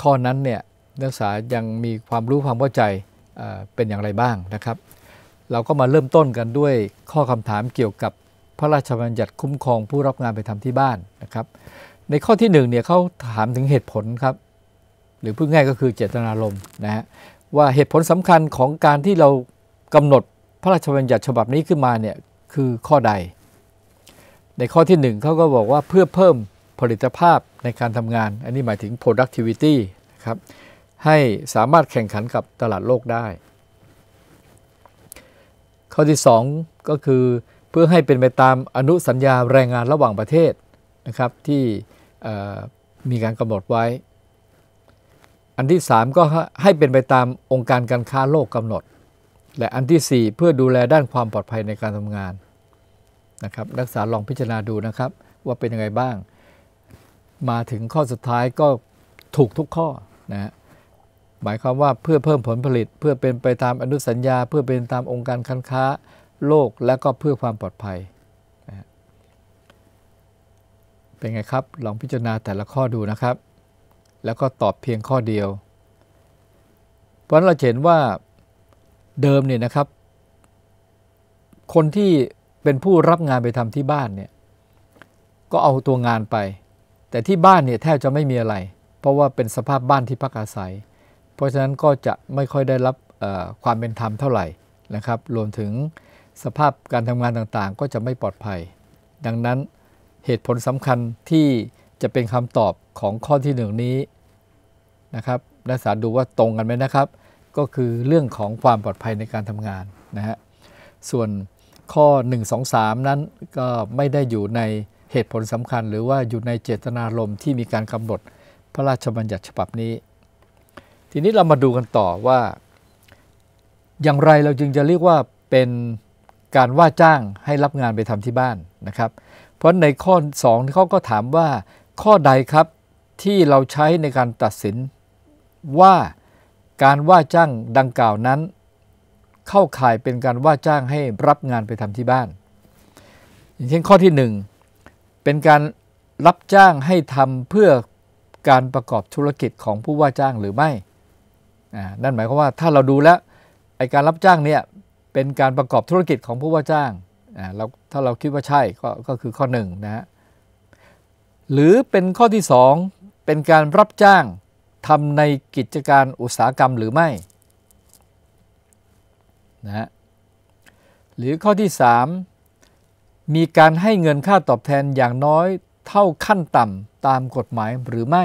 ข้อนั้นเนี่ยนักศึกษายังมีความรู้ความเข้าใจเป็นอย่างไรบ้างนะครับ เราก็มาเริ่มต้นกันด้วยข้อคำถามเกี่ยวกับพระราชบัญญัติคุ้มครองผู้รับงานไปทำที่บ้านนะครับในข้อที่1เนี่ยเขาถามถึงเหตุผลครับหรือพูดง่ายก็คือเจตนารมณ์นะฮะว่าเหตุผลสำคัญของการที่เรากำหนดพระราชบัญญัติฉบับนี้ขึ้นมาเนี่ยคือข้อใด ในข้อที่1เขาก็บอกว่าเพื่อเพิ่มผลิตภาพในการทำงานอันนี้หมายถึง productivity นะครับให้สามารถแข่งขันกับตลาดโลกได้ ข้อที่2ก็คือเพื่อให้เป็นไปตามอนุสัญญาแรงงานระหว่างประเทศนะครับที่มีการกำหนดไว้ อันที่3ก็ให้เป็นไปตามองค์การการค้าโลกกำหนดและอันที่ 4 เพื่อดูแลด้านความปลอดภัยในการทำงานนะครับนักศึกษาลองพิจารณาดูนะครับ ว่าเป็นยังไงบ้าง มาถึงข้อสุดท้ายก็ถูกทุกข้อนะหมายความว่าเพื่อเพิ่มผลผลิตเพื่อเป็นไปตามอนุสัญญาเพื่อเป็นตามองค์การ้าค้า โลกและก็เพื่อความปลอดภัยนะเป็นไงครับลองพิจารณาแต่ละข้อดูนะครับ แล้วก็ตอบเพียงข้อเดียวเพราะเราเห็นว่าเดิมเนี่ยนะครับ คนที่เป็นผู้รับงานไปทำที่บ้านเนี่ย ก็เอาตัวงานไป แต่ที่บ้านเนี่ยแทบจะไม่มีอะไร เพราะว่าเป็นสภาพบ้านที่พักอาศัย เพราะฉะนั้นก็จะไม่ค่อยได้รับความเป็นธรรมเท่าไหร่นะครับ รวมถึงสภาพการทำงานต่างๆ ก็จะไม่ปลอดภัย ดังนั้นเหตุผลสำคัญที่จะเป็นคำตอบของข้อที่หนึ่งนี้นะครับ นักศึกษาดูว่าตรงกันไหมนะครับก็คือเรื่องของความปลอดภัยในการทำงานนะฮะ ส่วนข้อ 123 นั้นก็ไม่ได้อยู่ในเหตุผลสำคัญ หรือว่าอยู่ในเจตนารมณ์ที่มีการกำหนดพระราชบัญญัติฉบับนี้ ทีนี้เรามาดูกันต่อว่า อย่างไรเราจึงจะเรียกว่าเป็นการว่าจ้างให้รับงานไปทำที่บ้านนะครับ เพราะในข้อ 2เขาก็ถามว่า ข้อใดครับที่เราใช้ในการตัดสินว่าการว่าจ้างดังกล่าวนั้น เข้าข่ายเป็นการว่าจ้างให้รับงานไปทำที่บ้าน อย่างเช่นข้อที่ 1 เป็นการรับจ้างให้ทำเพื่อการประกอบธุรกิจของผู้ว่าจ้างหรือไม่นั่นหมายความว่าถ้าเราดูแล้วไอการรับจ้างเนี่ยเป็นการประกอบธุรกิจของผู้ว่าจ้างเราถ้าเราคิดว่าใช่ก็ก็คือข้อ1นะฮะหรือเป็นข้อที่ 2 เป็นการรับจ้างทำในกิจการอุตสาหกรรมหรือไม่นะหรือข้อที่ 3 มีการให้เงินค่าตอบแทนอย่างน้อยเท่าขั้นต่ำตามกฎหมายหรือไม่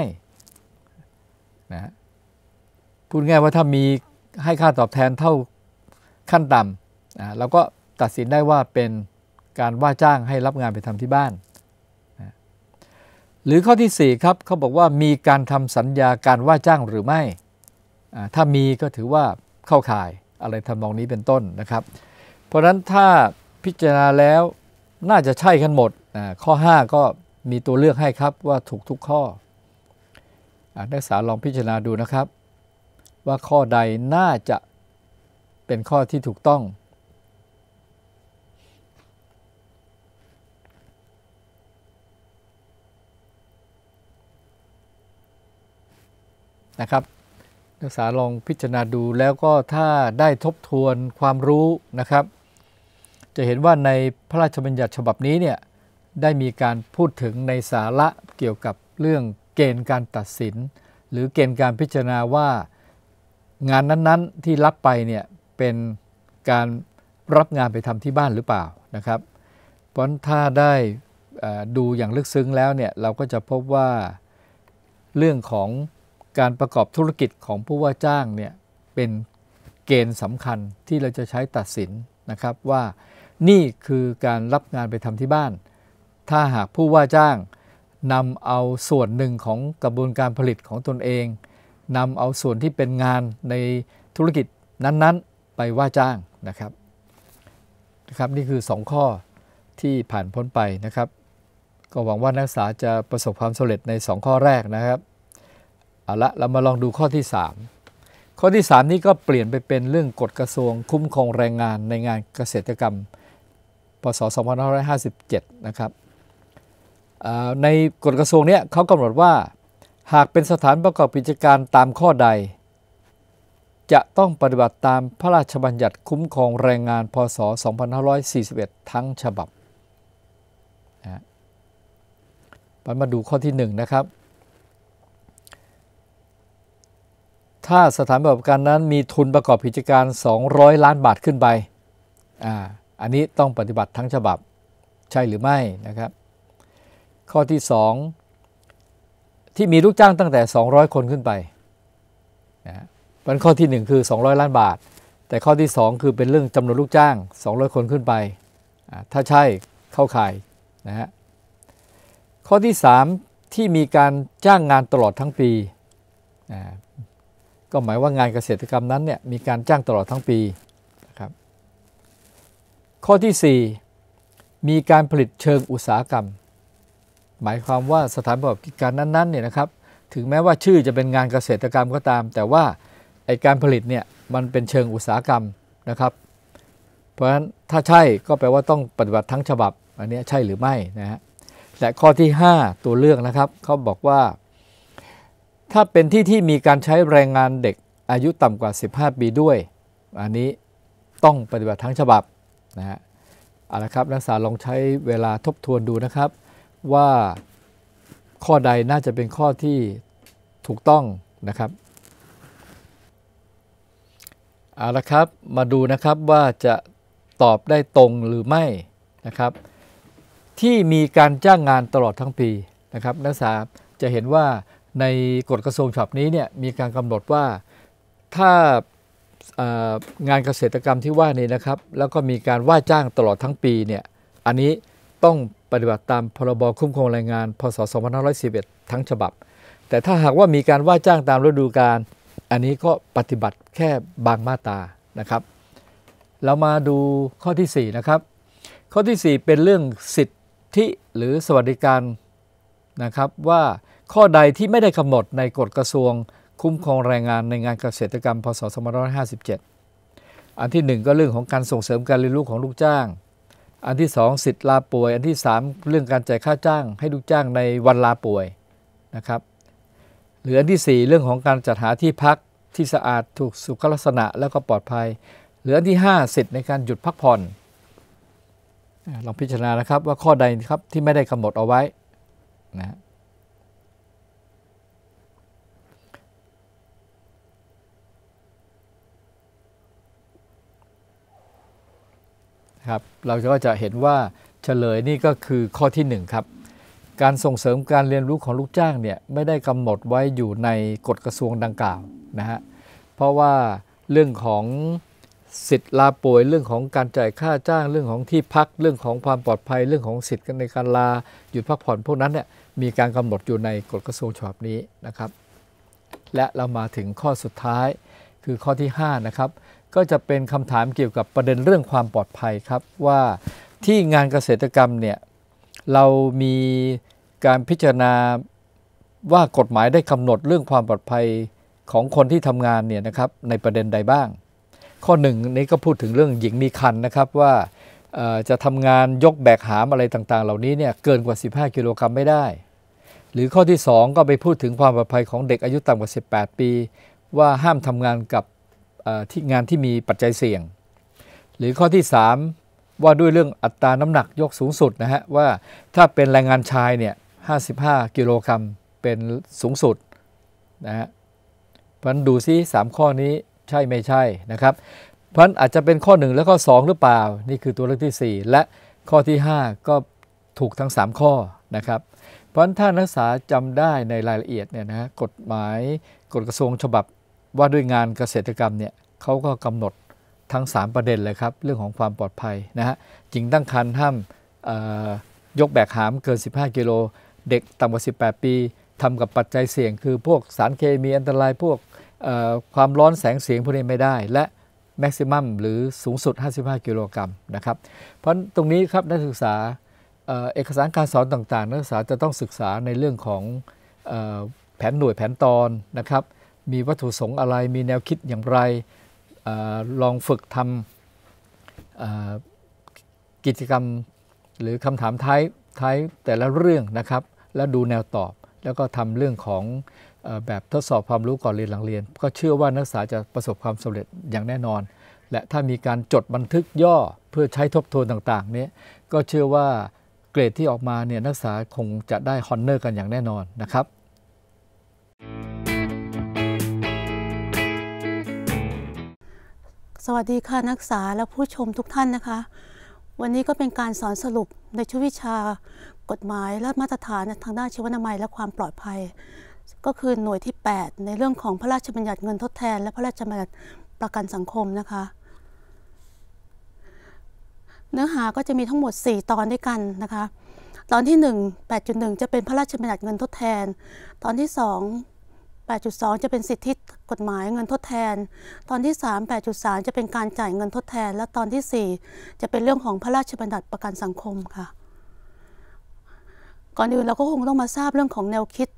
นะพูดง่ายว่าถ้ามีให้ค่าตอบแทนเท่าขั้นต่ำเราก็ตัดสินได้ว่าเป็นการว่าจ้างให้รับงานไปทำที่บ้านหรือข้อที่ 4 ครับเขาบอกว่ามีการทำสัญญาการว่าจ้างหรือไม่ถ้ามีก็ถือว่าเข้าข่ายอะไรทำนองนี้เป็นต้นนะครับ เพราะนั้นถ้าพิจารณาแล้วน่าจะใช่กันหมดข้อ 5 ก็มีตัวเลือกให้ครับว่าถูกทุกข้อนักศึกษาลองพิจารณาดูนะครับ ว่าข้อใดน่าจะเป็นข้อที่ถูกต้องนะครับนักศึกษาลองพิจารณาดูแล้วก็ถ้าได้ทบทวนความรู้นะครับ จะเห็นว่าในพระราชบัญญัติฉบับนี้เนี่ยได้มีการพูดถึงในสาระเกี่ยวกับเรื่องเกณฑ์การตัดสิน หรือเกณฑ์การพิจารณาว่างานนั้นๆที่รับไปเนี่ยเป็นการรับงานไปทำที่บ้านหรือเปล่านะครับ เพราะถ้าได้ดูอย่างลึกซึ้งแล้วเนี่ยเราก็จะพบว่าเรื่องของการประกอบธุรกิจของผู้ว่าจ้างเนี่ยเป็นเกณฑ์สำคัญที่เราจะใช้ตัดสินนะครับว่านี่คือการรับงานไปทำที่บ้าน ถ้าหากผู้ว่าจ้างนำเอาส่วนหนึ่งของกระบวนการผลิตของตนเองนำเอาส่วนที่เป็นงานในธุรกิจนั้นๆ ไปว่าจ้างนะครับนะครับ นี่คือ 2 ข้อที่ผ่านพ้นไปนะครับ ก็หวังว่านักศึกษาจะประสบความสำเร็จใน 2 ข้อแรกนะครับเอาละเรามาลองดูข้อที่ 3 ข้อที่ 3 นี้ก็เปลี่ยนไปเป็นเรื่องกฎกระทรวง คุ้มครองแรงงานในงานเกษตรกรรม พศ 2557 นะครับ ในกฎกระทรวงเนี้ยเขากำหนดว่าหากเป็นสถานประกอบกิจการตามข้อใด จะต้องปฏิบัติตามพระราชบัญญัติคุ้มครองแรงงาน พศ 2541 ทั้งฉบับนะมาดูข้อที่ 1 นะครับถ้าสถานประกอบการนั้นมีทุนประกอบกิจการ 200 ล้านบาทขึ้นไปอ่าอันนี้ต้องปฏิบัติทั้งฉบับใช่หรือไม่นะครับ ข้อที่ 2 ที่มีลูกจ้างตั้งแต่ 200 คนขึ้นไปนะมันข้อที่ 1 คือ 200 ล้านบาท แต่ข้อที่ 2 คือเป็นเรื่องจำนวนลูกจ้าง 200 คนขึ้นไปถ้าใช่เข้าข่ายนะฮะข้อที่ 3 ที่มีการจ้างงานตลอดทั้งปีก็หมายว่างานเกษตรกรรมนั้นเนี่ยมีการจ้างตลอดทั้งปีนะครับข้อที่ 4 มีการผลิตเชิงอุตสาหกรรม หมายความว่าสถานประกอบการนั้นๆเนี่ยนะครับถึงแม้ว่าชื่อจะเป็นงานเกษตรกรรมก็ตาม แต่ว่าไอการผลิตเนี่ยมันเป็นเชิงอุตสาหกรรมนะครับ เพราะฉะนั้นถ้าใช่ก็แปลว่าต้องปฏิบัติทั้งฉบับอันนี้ใช่หรือไม่นะฮะและข้อที่ 5 ตัวเลือกนะครับเขาบอกว่าถ้าเป็นที่ที่มีการใช้แรงงานเด็กอายุต่ำกว่า 15 ปีด้วย อันนี้ต้องปฏิบัติทั้งฉบับนะฮะเอาละครับ นักศึกษาลองใช้เวลาทบทวนดูนะครับ ว่าข้อใดน่าจะเป็นข้อที่ถูกต้องนะครับ เอาละครับ มาดูนะครับว่าจะตอบได้ตรงหรือไม่นะครับ ที่มีการจ้างงานตลอดทั้งปีนะครับนักศึกษาจะเห็นว่าในกฎกระทรวงฉบับนี้เนี่ยมีการกำหนดว่าถ้างานเกษตรกรรมที่ว่านี้นะครับ แล้วก็มีการว่าจ้างตลอดทั้งปีเนี่ยอันนี้ต้องปฏิบัติตามพรบคุ้มครองแรงงานพศ2511 ทั้งฉบับ แต่ถ้าหากว่ามีการว่าจ้างตามฤดูกาลอันนี้ก็ปฏิบัติแค่บางมาตานะครับ เรามาดูข้อที่ 4 นะครับ ข้อที่ 4 เป็นเรื่องสิทธิหรือสวัสดิการนะครับว่าข้อใดที่ไม่ได้กำหนดในกฎกระทรวงคุ้มครองแรงงานในงานเกษตรกรรม พศ2557อันที่ 1 ก็เรื่องของการส่งเสริมการเรียนรู้ของลูกจ้าง อันที่ 2 สิทธิลาป่วย อันที่ 3 เรื่องการจ่ายค่าจ้างให้ลูกจ้างในวันลาป่วยนะครับหรืออันที่ 4 เรื่องของการจัดหาที่พักที่สะอาดถูกสุขลักษณะแล้วก็ปลอดภัย เหลืออันที่ 5 สิทธิ์ในการหยุดพักผ่อนลองพิจารณานะครับว่าข้อใดครับที่ไม่ได้กำหนดเอาไว้ นะครับ เราก็จะเห็นว่าเฉลยนี่ก็คือข้อที่ 1 ครับ การส่งเสริมการเรียนรู้ของลูกจ้างเนี่ยไม่ได้กำหนดไว้อยู่ในกฎกระทรวงดังกล่าวนะฮะเพราะว่าเรื่องของสิทธิ์ลาป่วยเรื่องของการจ่ายค่าจ้างเรื่องของที่พักเรื่องของความปลอดภัยเรื่องของสิทธิ์ในการลาหยุดพักผ่อนพวกนั้นเนี่ยมีการกำหนดอยู่ในกฎกระทรวงฉบับนี้นะครับ และเรามาถึงข้อสุดท้ายคือข้อที่ 5 นะครับก็จะเป็นคำถามเกี่ยวกับประเด็นเรื่องความปลอดภัยครับ ว่าที่งานเกษตรกรรมเนี่ยเรามีการพิจารณาว่ากฎหมายได้กำหนดเรื่องความปลอดภัยของคนที่ทำงานเนี่ยนะครับในประเด็นใดบ้าง ข้อหนึ่งนี้ก็พูดถึงเรื่องหญิงมีคันนะครับว่าจะทำงานยก แบก หามอะไรต่างๆ เหล่านี้เนี่ยเกินกว่า 15กิโลกรัมไม่ได้ หรือข้อที่ 2 ก็ไปพูดถึงความปลอดภัยของเด็กอายุต่ำกว่า 18 ปี ว่าห้ามทำงานกับที่งานที่มีปัจจัยเสี่ยง หรือข้อที่ 3 ว่าด้วยเรื่องอัตราน้ำหนักยกสูงสุดนะฮะว่าถ้าเป็นแรงงานชายเนี่ย55กิโลกรัมเป็นสูงสุดนะฮะเพราะนั้นดูซิ3 ข้อนี้ใช่ไม่ใช่ นะครับเพราะนั้นอาจจะเป็นข้อ1 และข้อ2หรือเปล่า นี่คือตัวเลือกที่ 4 และข้อที่ 5 ก็ถูกทั้ง 3 ข้อนะครับเพราะะนั้นถ้านักศึกษาจำได้ในรายละเอียดเนี่ยนะกฎหมายกฎกระทรวงฉบับว่าด้วยงานเกษตรกรรมเนี่ยเขาก็กำหนดทั้ง 3 ประเด็นเลยครับ เรื่องของความปลอดภัยนะฮะจริงตั้งคันห้ามยกแบกหามเกิน 15 กิโล เด็กต่ำกว่า 18 ปีทำกับปัจจัยเสี่ยงคือพวกสารเคมีอันตรายพวกความร้อนแสงเสียงพวกนี้ไม่ได้ และแม็กซิมัมหรือสูงสุด 55กิโลกรัมนะครับ เพราะตรงนี้ครับนักศึกษาเอกสารการสอนต่าง ๆ นักศึกษาจะต้องศึกษาในเรื่องของแผนหน่วยแผนตอนนะครับมีวัตถุสงอะไร มีแนวคิดอย่างไรอลองฝึกทำกิจกรรมหรือคำถามท้ายท้ายแต่ละเรื่องนะครับ แล้วดูแนวตอบ แล้วก็ทำเรื่องของแบบทดสอบความรู้ก่อนเรียนหลังเรียน ก็เชื่อว่านักศึกษาจะประสบความสำเร็จอย่างแน่นอน และถ้ามีการจดบันทึกย่อเพื่อใช้ทบทวนต่างๆนี้ ก็เชื่อว่าเกรดที่ออกมาเนี่ยนักศึกษาคงจะได้ฮอนเนอร์กันอย่างแน่นอนนะครับ thank you สวัสดีค่ะนักศึกษาและผู้ชมทุกท่านนะคะ วันนี้ก็เป็นการสอนสรุปในชุดวิชา กฎหมายและมาตรฐานทางด้านชีวนามัยและความปลอดภัย ก็คือหน่วยที่ 8 ในเรื่องของพระราชบัญญัติเงินทดแทน และพระราชบัญญัติประกันสังคม นะคะเนื้อหาก็จะมีทั้งหมด 4 ตอนด้วยกันนะคะตอนที่ 1 8.1 จะเป็นพระราชบัญญัติเงินทดแทน ตอนที่ 2 8.2 จะเป็นสิทธิกฎหมายเงินทดแทน ตอนที่3 8.3 จะเป็นการจ่ายเงินทดแทน และตอนที่ 4 จะเป็นเรื่องของพระราชบัญญัติประกันสังคมค่ะ ก่อนอื่นเราก็คงต้องมาทราบเรื่องของแนวคิด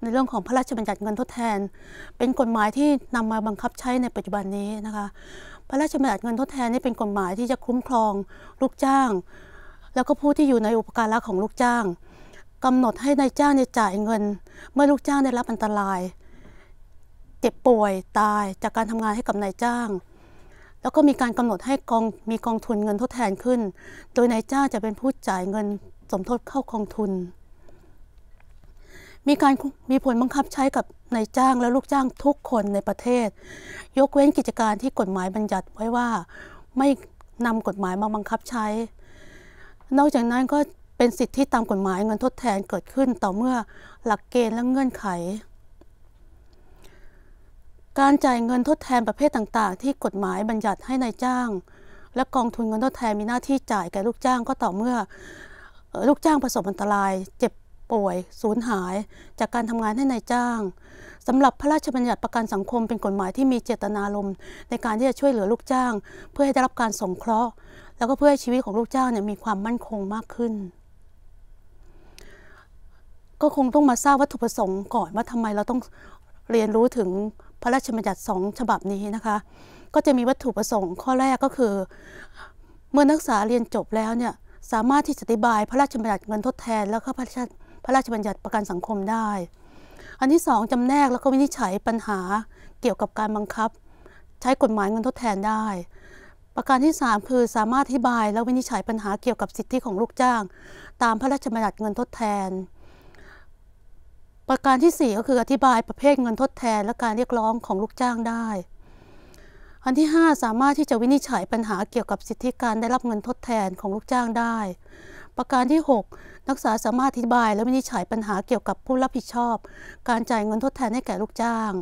ในเรื่องของพระราชบัญญัติเงินทดแทน เป็นกฎหมายที่นำมาบังคับใช้ในปัจจุบันนี้นะคะ พระราชบัญญัติเงินทดแทนนี่เป็นกฎหมายที่จะคุ้มครองลูกจ้าง แล้วก็ผู้ที่อยู่ในอุปการะของลูกจ้างกำหนดให้นายจ้างจ่ายเงิน เมื่อลูกจ้างได้รับอันตรายเจ็บป่วยตายจากการทำงานให้กับนายจ้าง แล้วก็มีการกำหนดให้กองมีกองทุนเงินทดแทนขึ้น โดยนายจ้างจะเป็นผู้จ่ายเงินสมทบเข้ากองทุน มีการมีผลบังคับใช้กับนายจ้างและลูกจ้างทุกคนในประเทศ ยกเว้นกิจการที่กฎหมายบัญญัติไว้ว่าไม่นำกฎหมายมาบังคับใช้ นอกจากนั้นก็เป็นสิทธิตามกฎหมายเงินทดแทนเกิดขึ้นต่อเมื่อหลักเกณฑ์และเงื่อนไข การจ่ายเงินทดแทนประเภทต่างๆ ที่กฎหมายบัญญัติให้ในายจ้าง และกองทุนเงินทดแทนมีหน้าที่จ่ายแก่ลูกจ้างก็ต่อเมื่อลูกจ้างประสบอันตรายเจ็บป่วยสูญหาย จากการทำงานให้ในายจ้างสำหรับพระราชบัญญัติประกันสังคมเป็นกฎหมายที่มีเจตนารมณ์ในการที่จะช่วยเหลือลูกจ้าง เพื่อให้ได้รับการสงเคราะห์แล้วก็เพื่อให้ชีวิตของลูกจ้างเนี่ยมีความมั่นคงมากขึ้นก็คงต้องมาทราบวัตถุประสงค์ก่อนว่าทำไมเราต้องเรียนรู้ถึงพระราชบัญญัติสองฉบับนี้นะคะก็จะมีวัตถุประสงค์ ข้อแรกก็คือ เมื่อนักศึกษาเรียนจบแล้วเนี่ยสามารถที่จะอธิบายพระราชบัญญัติเงินทดแทนแล้วก็พระราชบัญญัติประกันสังคมได้ อันที่สองจำแนกแล้วก็วินิจฉัยปัญหาเกี่ยวกับการบังคับ ใช้กฎหมายเงินทดแทนได้ ประการที่ 3 คือสามารถอธิบายและวินิจฉัยปัญหาเกี่ยวกับสิทธิของลูกจ้าง ตามพระราชบัญญัติเงินทดแทนประการที่ 4 ก็คืออธิบายประเภทเงินทดแทนและการเรียกร้องของลูกจ้างได้ อันที่ 5 สามารถที่จะวินิจฉัยปัญหาเกี่ยวกับสิทธิการได้รับเงินทดแทนของลูกจ้างได้ ประการที่6นักศึกษาสามารถอธิบาย และวินิจฉัยปัญหาเกี่ยวกับผู้รับผิดชอบ การจ่ายเงินทดแทนให้แก่ลูกจ้าง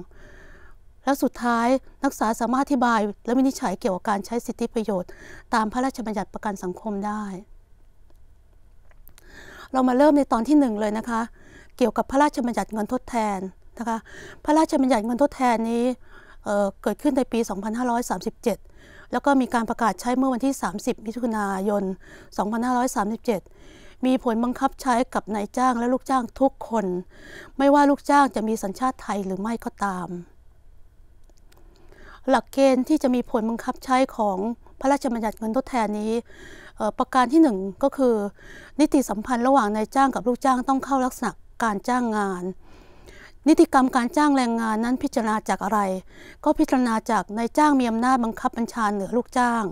และสุดท้ายนักศึกษาสามารถอธิบายและวินิจฉัยเกี่ยวกับการใช้สิทธิประโยชน์ ตามพระราชบัญญัติประกันสังคมได้ เรามาเริ่มในตอนที่1เลยนะคะเกี่ยวกับพระราชบัญญัติเงินทดแทนนะคะ พระราชบัญญัติเงินทดแทนนี้เเกิดขึ้นในปี 2537 แล้วก็มีการประกาศใช้เมื่อวันที่ 30 มิถุนายน 2537 มีผลบังคับใช้กับนายจ้างและลูกจ้างทุกคน ไม่ว่าลูกจ้างจะมีสัญชาติไทยหรือไม่ก็ตาม หลักเกณฑ์ที่จะมีผลบังคับใช้ของพระราชบัญญัติเงินทดแทนนี้ ประการที่1ก็คือนิติสัมพันธ์ระหว่างนายจ้างกับลูกจ้างต้องเข้าลักษณะการจ้างงาน นิติกรรมการจ้างแรงงานนั้นพิจารณาจากอะไร ก็พิจารณาจากนายจ้างมีอำนาจบังคับบัญชาเหนือลูกจ้าง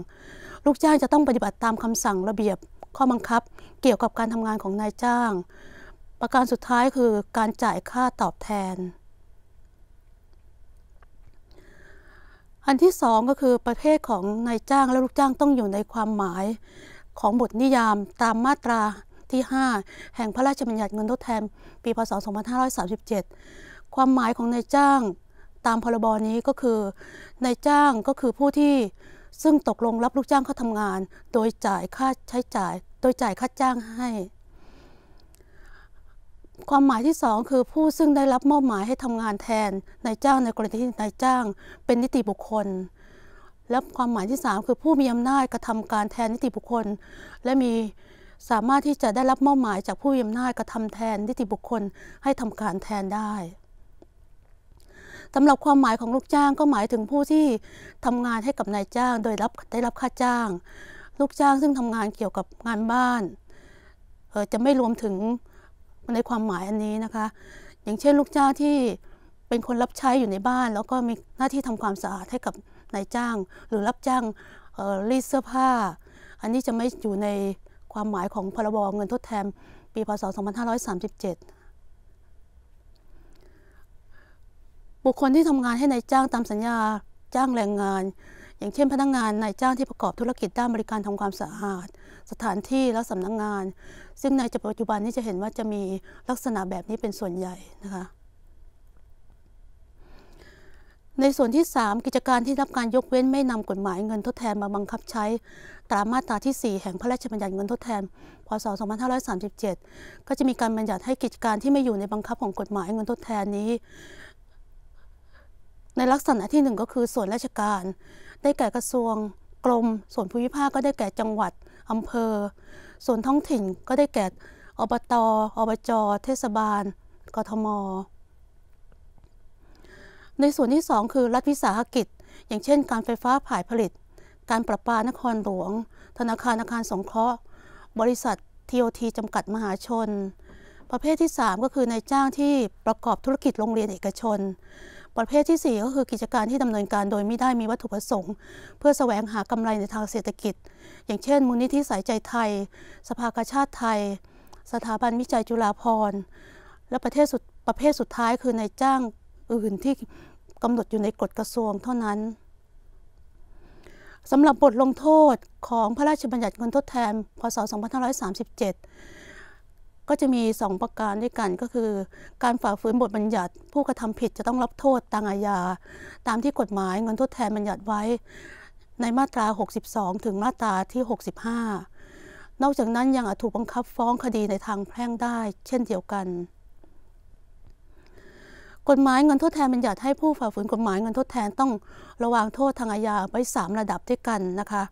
ลูกจ้างจะต้องปฏิบัติตามคำสั่งระเบียบข้อบังคับเกี่ยวกับการทำงานของนายจ้าง ประการสุดท้ายคือการจ่ายค่าตอบแทน อันที่สองก็คือประเภทของนายจ้างและลูกจ้างต้องอยู่ในความหมายของบทนิยามตามมาตราที่5แห่งพระราชบัญญัติเงินทดแทนปีพศ 2537 ความหมายของนายจ้างตามพรบนี้ก็คือนายจ้างก็คือผู้ที่ซึ่งตกลงรับลูกจ้างเข้าทำงานโดยจ่ายค่าใช้จ่ายโดยจ่ายค่าจ้างให้ ความหมายที่ 2 คือผู้ซึ่งได้รับมอบหมายให้ทำงานแทนนายจ้างในกรณีที่นายจ้างเป็นนิติบุคคล และความหมายที่ 3 คือผู้มีอำนาจกระทำการแทนนิติบุคคลและมีสามารถที่จะได้รับมอบหมายจากผู้มีอำนาจกระทำแทนนิติบุคคลให้ทำการแทนได้สำหรับความหมายของลูกจ้างก็หมายถึงผู้ที่ทำงานให้กับนายจ้าง โดยรับได้รับค่าจ้าง ลูกจ้างซึ่งทำงานเกี่ยวกับงานบ้านจะไม่รวมถึงในความหมายอันนี้นะคะ อย่างเช่น ลูกจ้างที่เป็นคนรับใช้อยู่ในบ้าน แล้วก็มีหน้าที่ทำความสะอาดให้กับนายจ้าง หรือรับจ้างรีดเสื้อผ้าอันนี้จะไม่อยู่ในความหมายของพรบเงินทดแทนปีพศ 2537 บุคคลที่ทำงานให้ในายจ้างตามสัญญา จ้างแรงงาน อย่างเช่นพนักงงานนายจ้างที่ประกอบธุรกิจด้านบริการทำความสะอาดสถานที่และสำนักงงาน ซึ่งในปัจจุบันนี้จะเห็นว่าจะมีลักษณะแบบนี้เป็นส่วนใหญ่นะคะในส่วนที่ 3 กิจการที่รับการยกเว้นไม่นำกฎหมายเงินทดแทนมาบังคับใช้ ตามมาตราที่ 4 แห่งพระราชบัญญัติเงินทดแทนพศ 2537 ก็จะมีการบัญญัติให้กิจการที่ไม่อยู่ในบังคับของกฎหมายเงินทดแทนนี้ ในลักษณะที่ 1 ก็คือส่วนราชการ ได้แก่กระทรวง กรมส่วนภูมิภาคก็ได้แก่จังหวัดอำเภอ ส่วนท้องถิ่นก็ได้แก่อบตอบจเทศบาลกทมในส่วนที่ 2 คือรัฐวิสาหกิจ อย่างเช่น การไฟฟ้าผ่ายผลิต การประปานครหลวง ธนาคารอาคารสงเคราะห์บริษัททีโอทีจำกัดมหาชน ประเภทที่ 3 ก็คือในจ้างที่ประกอบธุรกิจโรงเรียนเอกชน ประเภทที่ 4 ก็คือกิจการที่ดำเนินการโดยไม่ได้มีวัตถุประสงค์ เพื่อสแสวงหากำไรในทางเศรษฐกิจ อย่างเช่น มูลนิธิสายใจไทย สภากาชาติไทย สถาบันวิจัยจุฬาภรณ์และประเทศสุดประเภทสุดท้ายคือในจ้างอื่นที่กำหนดอยู่ในกฎกระทรวงเท่านั้นสำหรับบทลงโทษของพระราชบัญญัติเงินทดแทนพศ2537 ก็จะมี 2 ประการด้วยกันก็คือ การฝ่าฝืนบทบัญญัติ ผู้กระทำผิดจะต้องรับโทษตามอาญาตามที่กฎหมายเงินทดแทนบัญญัติไว้ในมาตรา 62 ถึงมาตราที่ 65 นอกจากนั้นยังอาจถูกบังคับฟ้องคดีในทางแพ่งได้ เช่นเดียวกันกฎหมายเงินทดแทนบัญญัติให้ผู้ฝ่าฝืนกฎหมายเงินทดแทนต้องระวางโทษทางอาญาไว้3ระดับด้วยกันนะคะ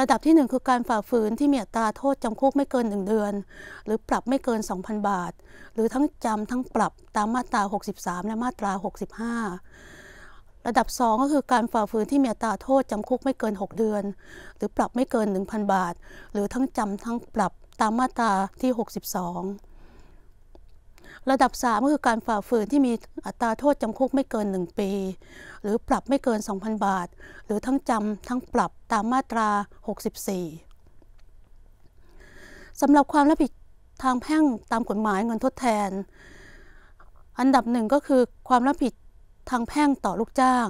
ระดับที่ 1 คือการฝ่าฝืนที่มีอัตราโทษจำคุกไม่เกิน 1 เดือนหรือปรับไม่เกิน2,000บาท หรือทั้งจำทั้งปรับตามมาตรา 63 และมาตรา 65 ระดับ 2 ก็คือการฝ่าฝืนที่มีอัตราโทษจำคุกไม่เกิน 6 เดือน หรือปรับไม่เกิน 1,000 บาท หรือทั้งจำทั้งปรับตามมาตราที่ 62ระดับ3ก็คือการฝ่าฝืนที่มีอัตราโทษจำคุกไม่เกิน 1 ปี หรือปรับไม่เกิน 2,000 บาท หรือทั้งจำทั้งปรับตามมาตรา 64สำหรับความรับผิดทางแพ่งตามกฎหมายเงินทดแทน อันดับหนึ่งก็คือความรับผิดทางแพ่งต่อลูกจ้าง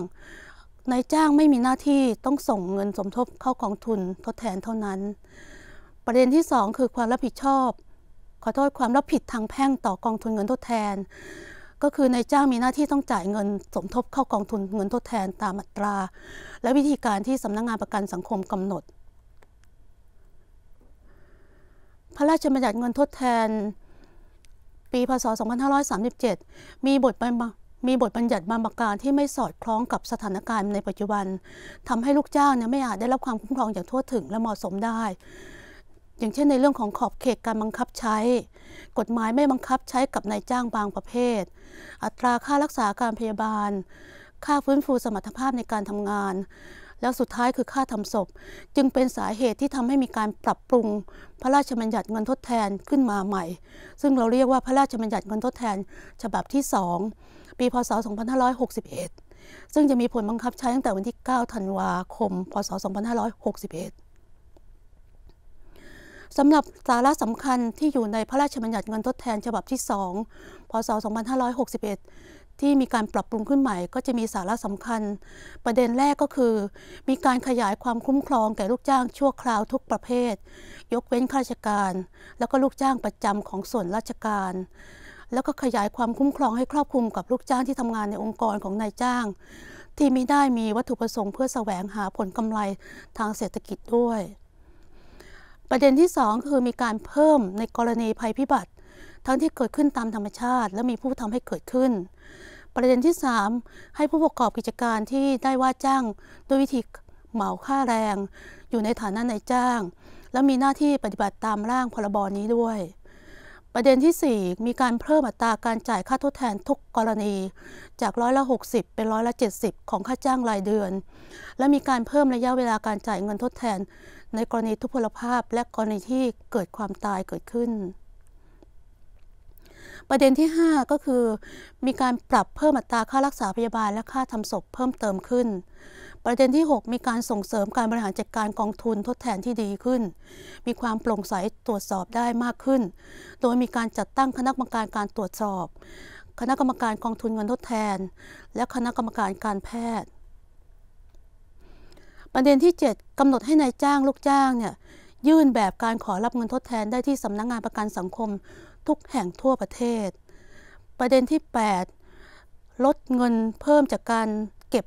นายจ้างไม่มีหน้าที่ต้องส่งเงินสมทบเข้ากองทุนทดแทนเท่านั้น ประเด็นที่ 2 คือความรับผิดชอบขอโทษความรับผิดทางแพ่งต่อกองทุนเงินทดแทน ก็คือนายจ้างมีหน้าที่ต้องจ่ายเงินสมทบเข้ากองทุนเงินทดแทนตามอัตรา และวิธีการที่สำนักงงานประกันสังคมกำหนด พระราชบัญญัติเงินทดแทน ปีพศ 2537 มีบทบัญมีบทบัญญัติบางประการที่ไม่สอดคล้องกับสถานการณ์ในปัจจุบัน ทำให้ลูกจ้างเนี่ยไม่อาจได้รับความคุ้มครองอย่างทั่วถึงและเหมาะสมได้อย่างเช่นในเรื่องของขอบเขตการบังคับใช้ กฎหมายไม่บังคับใช้กับนายจ้างบางประเภท อัตราค่ารักษาการพยาบาล ค่าฟื้นฟูสมรรถภาพในการทำงาน แล้วสุดท้ายคือค่าทำศพ จึงเป็นสาเหตุที่ทำให้มีการปรับปรุงพระราชบัญญัติเงินทดแทนขึ้นมาใหม่ ซึ่งเราเรียกว่าพระราชบัญญัติเงินทดแทนฉบับที่ 2ปีพศ 2561 ซึ่งจะมีผลบังคับใช้ตั้งแต่วันที่ 9 ธันวาคม พศ 2561สำหรับสาระสำคัญที่อยู่ในพระราชบัญญัติเงินทดแทนฉบับที่ 2 พศ 2561 ที่มีการปรับปรุงขึ้นใหม่ ก็จะมีสาระสำคัญ ประเด็นแรกก็คือมีการขยายความคุ้มครองแก่ลูกจ้าง ชั่วคราวทุกประเภท ยกเว้นข้าราชการ แล้วก็ลูกจ้างประจำของส่วนราชการ แล้วก็ขยายความคุ้มครองให้ครอบคลุมกับลูกจ้างที่ทำงานในองค์กรของนายจ้าง ที่มิได้มีวัตถุประสงค์เพื่อแสวงหาผลกำไรทางเศรษฐกิจด้วยประเด็นที่ 2 คือมีการเพิ่มในกรณีภัยพิบัติ ทั้งที่เกิดขึ้นตามธรรมชาติ และมีผู้ทำให้เกิดขึ้น ประเด็นที่ 3 ให้ผู้ประกอบกิจการที่ได้ว่าจ้างด้วยวิธีเหมาค่าแรง อยู่ในฐานะนายจ้าง และมีหน้าที่ปฏิบัติตามร่างพรบนี้ด้วย ประเด็นที่ 4 มีการเพิ่มอัตราการจ่ายค่าทดแทนทุกกรณี จากร้อยละ 60เป็นร้อยละ70ของค่าจ้างรายเดือน และมีการเพิ่มระยะเวลาการจ่ายเงินทดแทนในกรณีทุพพลภาพและกรณีที่เกิดความตายเกิดขึ้น ประเด็นที่ 5 ก็คือ มีการปรับเพิ่มอัตราค่ารักษาพยาบาลและค่าทำศพเพิ่มเติมขึ้น ประเด็นที่ 6 มีการส่งเสริมการบริหารจัดการกองทุนทดแทนที่ดีขึ้น มีความโปร่งใสตรวจสอบได้มากขึ้นโดยมีการจัดตั้งคณะกรรมการการตรวจสอบ คณะกรรมการกองทุนเงินทดแทน และคณะกรรมการการแพทย์ประเด็นที่ 7 กำหนดให้ในายจ้างลูกจ้างเนี่ยยื่นแบบการขอรับเงินทดแทนได้ที่สำนักงงานประกันสังคมทุกแห่งทั่วประเทศ ประเด็นที่ 8ลดเงินเพิ่มจากการเก็บ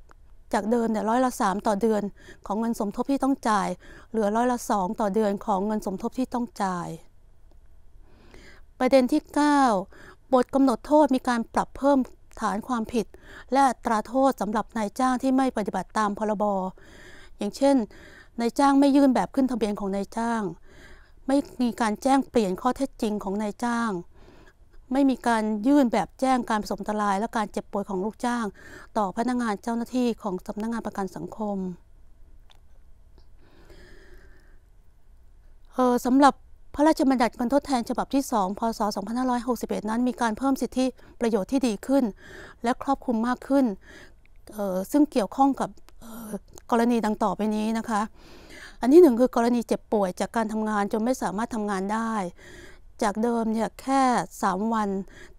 จากเดิมเนี่ยร้อยละ3ต่อเดือนของเงินสมทบที่ต้องจ่ายเหลือร้อยละ 2 ต่อเดือนของเงินสมทบที่ต้องจ่าย ประเด็นที่ 9บทกำหนดโทษมีการปรับเพิ่มฐานความผิด และตราโทษสำหรับนายจ้างที่ไม่ปฏิบัติตามพรบอย่างเช่น นายจ้างไม่ยื่นแบบขึ้นทะเบียนของนายจ้างไม่มีการแจ้งเปลี่ยนข้อเท็จจริงของนายจ้าง ไม่มีการยื่นแบบแจ้งการประสบอันตราย และการเจ็บป่วยของลูกจ้าง ต่อพนักงานเจ้าหน้าที่ของสำนักงงานประกันสังคมสำหรับพระราชบัญญัติการทดแทนฉบับที่2พศ2561นั้น มีการเพิ่มสิทธิประโยชน์ที่ดีขึ้น และครอบคลุมมากขึ้นซึ่งเกี่ยวข้องกับกรณีดังต่อไปนี้นะคะ อันที่หนึ่งคือกรณีเจ็บป่วยจากการทำงานจนไม่สามารถทำงานได้ จากเดิมเนี่ยแค่ 3 วัน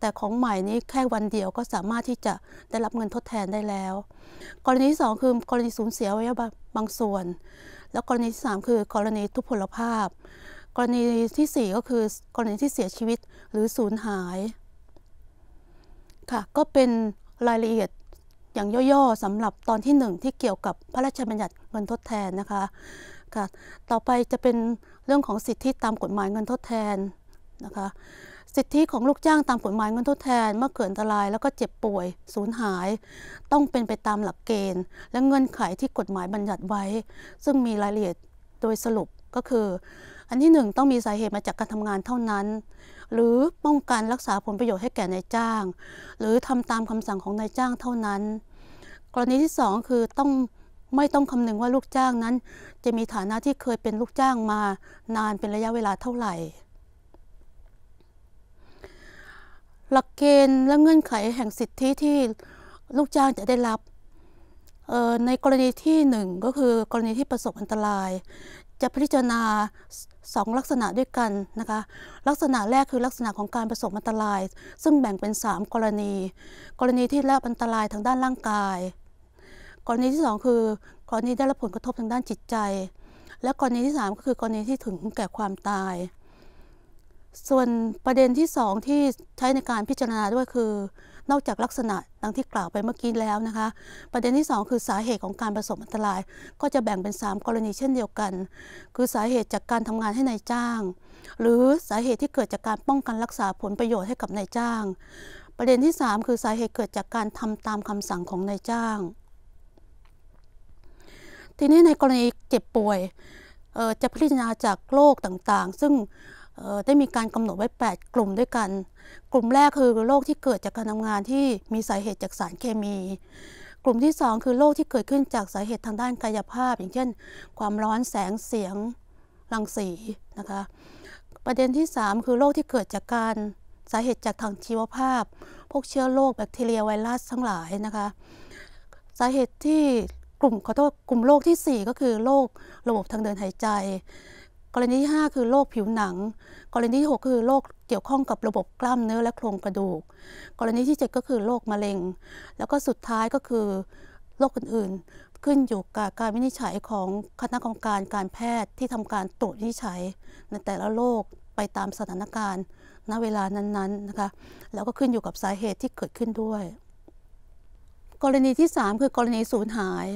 แต่ของใหม่นี้แค่วันเดียวก็สามารถที่จะได้รับเงินทดแทนได้แล้ว กรณีที่สองคือกรณีสูญเสียไว้ยบางส่วน แล้วกรณีที่สามคือกรณีทุพพลภาพ กรณีที่ 4 ก็คือกรณีที่เสียชีวิตหรือสูญหาย ค่ะ ก็เป็นรายละเอียดอย่างย่อ ๆสำหรับตอนที่1ที่เกี่ยวกับพระราชบัญญัติเงินทดแทนนะคะค่ะต่อไปจะเป็นเรื่องของสิทธิตามกฎหมายเงินทดแทนนะคะสิทธิของลูกจ้างตามกฎหมายเงินทดแทนเมื่อเกิดอันตรายแล้วก็เจ็บป่วยสูญหาย ต้องเป็นไปตามหลักเกณฑ์ และเงื่อนไขที่กฎหมายบัญญัติไว้ ซึ่งมีรายละเอียดโดยสรุปก็คืออันที่1ต้องมีสาเหตุมาจากการทำงานเท่านั้น หรือป้องกันรักษาผลประโยชน์ให้แก่นายจ้าง หรือทำตามคำสั่งของนายจ้างเท่านั้น กรณีที่ 2 คือต้องไม่ต้องคำนึงว่าลูกจ้างนั้นจะมีฐานะที่เคยเป็นลูกจ้างมานานเป็นระยะเวลาเท่าไหร่ หลักเกณฑ์และเงื่อนไขแห่งสิทธิที่ลูกจ้างจะได้รับในกรณีที่ 1 ก็คือ กรณีที่ประสบอันตราย จะพิจารณา2ลักษณะด้วยกัน นะคะลักษณะแรกคือลักษณะของการประสบอันตราย ซึ่งแบ่งเป็น 3 กรณี กรณีที่แ้รับอันตรายทางด้านร่างกาย กรณีที่ 2 คือ กรณีได้รับผลกระทบทางด้านจิตใจ และกรณีที่ 3 ก็คือกรณีที่ถึงแก่ความตาย ส่วนประเด็นที่ 2 ที่ใช้ในการพิจารณาด้วยคือนอกจากลักษณะดังที่กล่าวไปเมื่อกี้แล้วนะคะประเด็นที่ 2 คือสาเหตุของการประสบอันตราย ก็จะแบ่งเป็น 3 กรณีเช่นเดียวกัน คือสาเหตุจากการทำงานให้ในายจ้าง หรือสาเหตุที่เกิดจากการป้องกันรักษาผลประโยชน์ให้กับนายจ้าง ประเด็นที่ 3 คือสาเหตุเกิดจากการทำตามคำสั่งของนายจ้างทีนี้ในกรณีเจ็บป่วย จะพิจารณาจากโรคต่างๆ ซึ่งได้มีการกำหนดไว้ 8 กลุ่มด้วยกัน กลุ่มแรกคือโรคที่เกิดจากการทำงานที่มีสาเหตุจากสารเคมี กลุ่มที่ 2 คือโรคที่เกิดขึ้นจากสาเหตุทางด้านกายภาพ อย่างเช่น ความร้อนแสงเสียงรังสีนะคะประเด็นที่ 3 คือโรคที่เกิดจากการสาเหตุจากทางชีวภาพ พวกเชื้อโรคแบคทีเรียไวรัสทั้งหลายนะคะสาเหตุที่กลุ่มขอโทษกลุ่มโรคที่ 4 ก็คือโรคระบบทางเดินหายใจกรณีที่ 5 คือโรคผิวหนัง กรณีที่6คือโรคเกี่ยวข้องกับระบบกล้ามเนื้อและโครงกระดูก กรณีที่ 7 ก็คือโรคมะเร็ง แล้วก็สุดท้ายก็คือโรคอื่นๆ ขึ้นอยู่กับการวินิจฉัยของคณะกรรมการการแพทย์ที่ทำการตรวจวินิจฉัยในแต่ละโรคไปตามสถานการณ์ณเวลานั้นๆนะคะแล้วก็ขึ้นอยู่กับสาเหตุที่เกิดขึ้นด้วยกรณีที่ 3 คือกรณีสูญหาย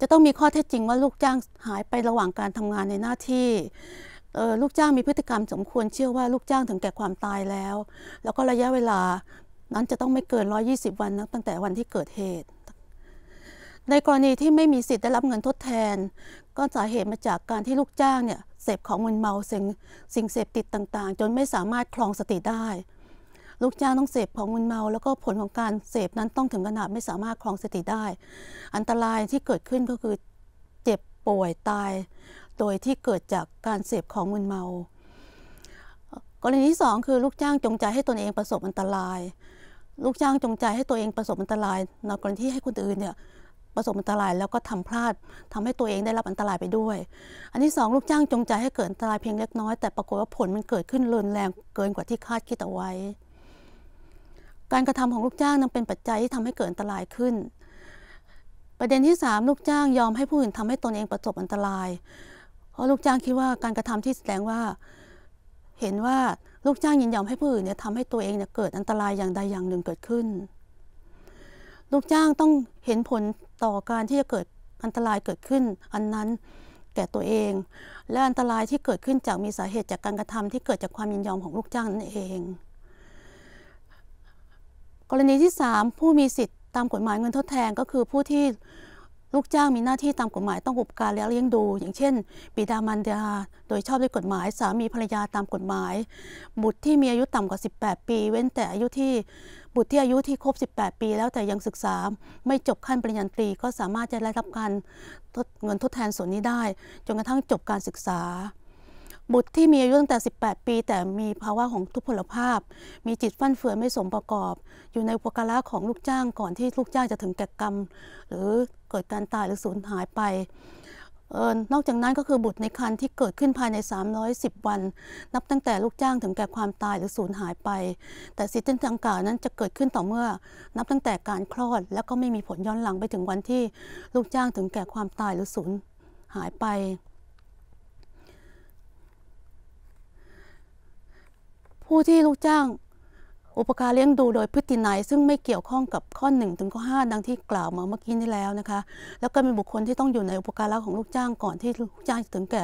จะต้องมีข้อเท็จจริงว่าลูกจ้างหายไประหว่างการทำงานในหน้าที่ลูกจ้างมีพฤติกรรมสมควรเชื่อว่าลูกจ้างถึงแก่ความตายแล้ว แล้วก็ระยะเวลานั้นจะต้องไม่เกิน 120 วันนับตั้งแต่วันที่เกิดเหตุ ในกรณีที่ไม่มีสิทธิ์ได้รับเงินทดแทน ก็สาเหตุมาจากการที่ลูกจ้างเนี่ยเสพของมึนเมาสิ่งสิ่งเสพติดต่างๆ จนไม่สามารถคลองสติได้ลูกจ้างต้องเสพของมึนเมาแล้วก็ผลของการเสพนั้นต้องถึงขนาดไม่สามารถคลองสติได้ อันตรายที่เกิดขึ้นก็คือเจ็บป่วยตาย โดยที่เกิดจากการเสพของมึนเมา กรณีที่ 2 คือลูกจ้างจงใจให้ตนเองประสบอันตรายลูกจ้างจงใจให้ตัวเองประสบอันตรายนอกรณีที่ให้คนอื่นเนี่ยประสบอันตรายแล้วก็ทำพลาดทำให้ตัวเองได้รับอันตรายไปด้วย อันที่2ลูกจ้างจงใจให้เกิดอันตรายเพียงเล็กน้อยแต่ปรากฏว่าผลมันเกิดขึ้นรุนแรงเกินกว่าที่คาดคิดเอาไว้การกระทำของลูกจ้างนั้นเป็นปัจจัยที่ทำให้เกิดอันตรายขึ้น ประเด็นที่ 3 ลูกจ้างยอมให้ผู้อื่นทำให้ตนเองประสบอันตราย เพราะลูกจ้างคิดว่าการกระทำที่แสดงว่าเห็นว่าลูกจ้างยินยอมให้ผู้อื่นเนี่ยทำให้ตัวเองเนี่ยเกิดอันตรายอย่างใดอย่างหนึ่งเกิดขึ้น ลูกจ้างต้องเห็นผลต่อการที่จะเกิดอันตรายเกิดขึ้นอันนั้นแก่ตัวเอง และอันตรายที่เกิดขึ้นจากมีสาเหตุจากการกระทำที่เกิดจากความยินยอมของลูกจ้างนั่นเองกรณีที่ 3 ผู้มีสิทธิ์ตามกฎหมายเงินทดแทนก็คือผู้ที่ลูกจ้างมีหน้าที่ตามกฎหมายต้องอุปการและเลี้ยงดู อย่างเช่นบิดามารดาโดยชอบด้วยกฎหมายสามีภรรยาตามกฎหมาย บุตรที่มีอายุต่ำกว่า 18 ปี เว้นแต่อายุที่บุตรที่อายุที่ครบ 18 ปี แล้วแต่ยังศึกษาไม่จบขั้นปริญญาตรีก็สามารถจะได้รับการเงินทดแทนส่วนนี้ได้จนกระทั่งจบการศึกษาบุตรที่มีอายุตั้งแต่ 18 ปีแต่มีภาวะของทุพพลภาพ มีจิตฟั่นเฟือนไม่สมประกอบ อยู่ในอุปการะของลูกจ้างก่อนที่ลูกจ้างจะถึงแก่กรรมหรือเกิดการตายหรือสูญหายไปออนอกจากนั้นก็คือบุตรในครรภ์ที่เกิดขึ้นภายใน 310 วัน นับตั้งแต่ลูกจ้างถึงแก่ความตายหรือสูญหายไป แต่สิทธิ์ทางกล่าวนั้นจะเกิดขึ้นต่อเมื่อ นับตั้งแต่การคลอดแล้วก็ไม่มีผลย้อนหลังไปถึงวันที่ลูกจ้างถึงแก่ความตายหรือสูญหายไปผู้ที่ลูกจ้างอุปการเลี้ยงดูโดยพฤตินัยซึ่งไม่เกี่ยวข้องกับข้อ1ถึงข้อ5ดังที่กล่าวมาเมื่อกี้นี้แล้วนะคะแล้วก็เป็นบุคคลที่ต้องอยู่ในอุปการะของลูกจ้างก่อนที่ลูกจ้างจะถึงแก่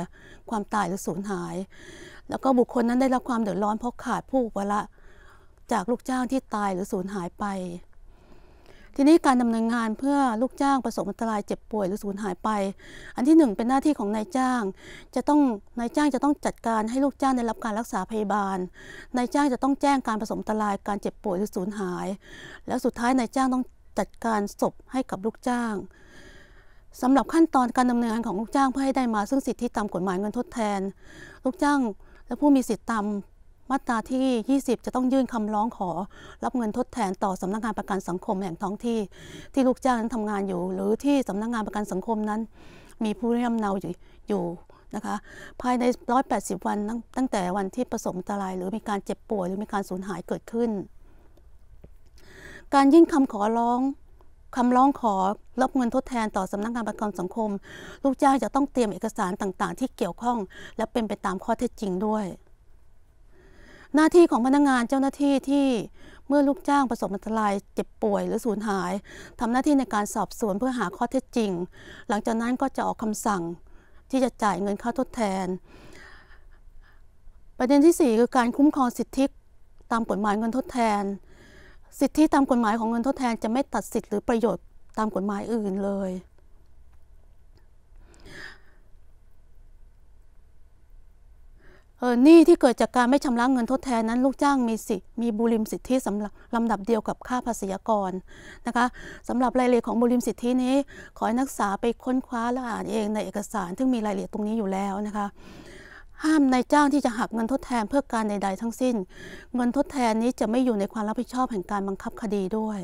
ความตายหรือสูญหาย แล้วก็บุคคลนั้นได้รับความเดือดร้อนเพราะขาดผู้อุปการะจากลูกจ้างที่ตายหรือสูญหายไปทีนี้การดำเนินงานเพื่อลูกจ้างประสบอันตรายเจ็บป่วยหรือสูญหายไป อันที่1เป็นหน้าที่ของนายจ้าง จะต้องนายจ้างจะต้องจัดการให้ลูกจ้างได้รับการรักษาพยาบาล นายจ้างจะต้องแจ้งการประสบอันตรายการเจ็บป่วยหรือสูญหาย แล้วสุดท้ายนายจ้างต้องจัดการศพให้กับลูกจ้างสำหรับขั้นตอนการดำเนินงานของลูกจ้างเพื่อให้ได้มาซึ่งสิทธิตามกฎหมายเงินทดแทน ลูกจ้างและผู้มีสิทธิตามมาตราที่ 20 จะต้องยื่นคำร้องขอ รับเงินทดแทนต่อสำนักงานประกันสังคมแห่งท้องที่ ที่ลูกจ้างนั้นทำงานอยู่ หรือที่สำนักงานประกันสังคมนั้น มีผู้เรียมเนาอยู่อยู่นะคะภายใน 180 วันตั้งแต่วันที่ประสบอันตรายหรือมีการเจ็บป่วยหรือมีการสูญหายเกิดขึ้น การยื่นคำขอร้องคำร้องขอรับเงินทดแทน ต่อสำนักงานประกันสังคม ลูกจ้างจะต้องเตรียมเอกสารต่างๆ ที่เกี่ยวข้อง และเป็นไปตามข้อเท็จจริงด้วยหน้าที่ของพนักงานเจ้าหน้าที่ที่เมื่อลูกจ้างประสบอันตรายเจ็บป่วยหรือสูญหาย ทำหน้าที่ในการสอบสวนเพื่อหาข้อเท็จจริง หลังจากนั้นก็จะออกคำสั่งที่จะจ่ายเงินค่าทดแทน ประเด็นที่ 4 คือการคุ้มครองสิทธิตามกฎหมายเงินทดแทน สิทธิตามกฎหมายของเงินทดแทนจะไม่ตัดสิทธิหรือประโยชน์ตามกฎหมายอื่นเลยเออนี่ที่เกิดจากการไม่ชำระเงินทดแทนนั้น ลูกจ้างมีสิทธิ์มีบุริมสิทธิสำหรับลำดับเดียวกับค่าภาษีกรนะคะสำหรับรายละเอียดของบุริมสิทธินี้ ขอให้นักศึกษาไปค้นคว้าและอ่านเองในเอกสาร ซึ่งมีรายละเอียดตรงนี้อยู่แล้วนะคะ ห้ามนายจ้างที่จะหักเงินทดแทนเพื่อการใดๆทั้งสิ้น เงินทดแทนนี้จะไม่อยู่ในความรับผิดชอบแห่งการบังคับคดีด้วย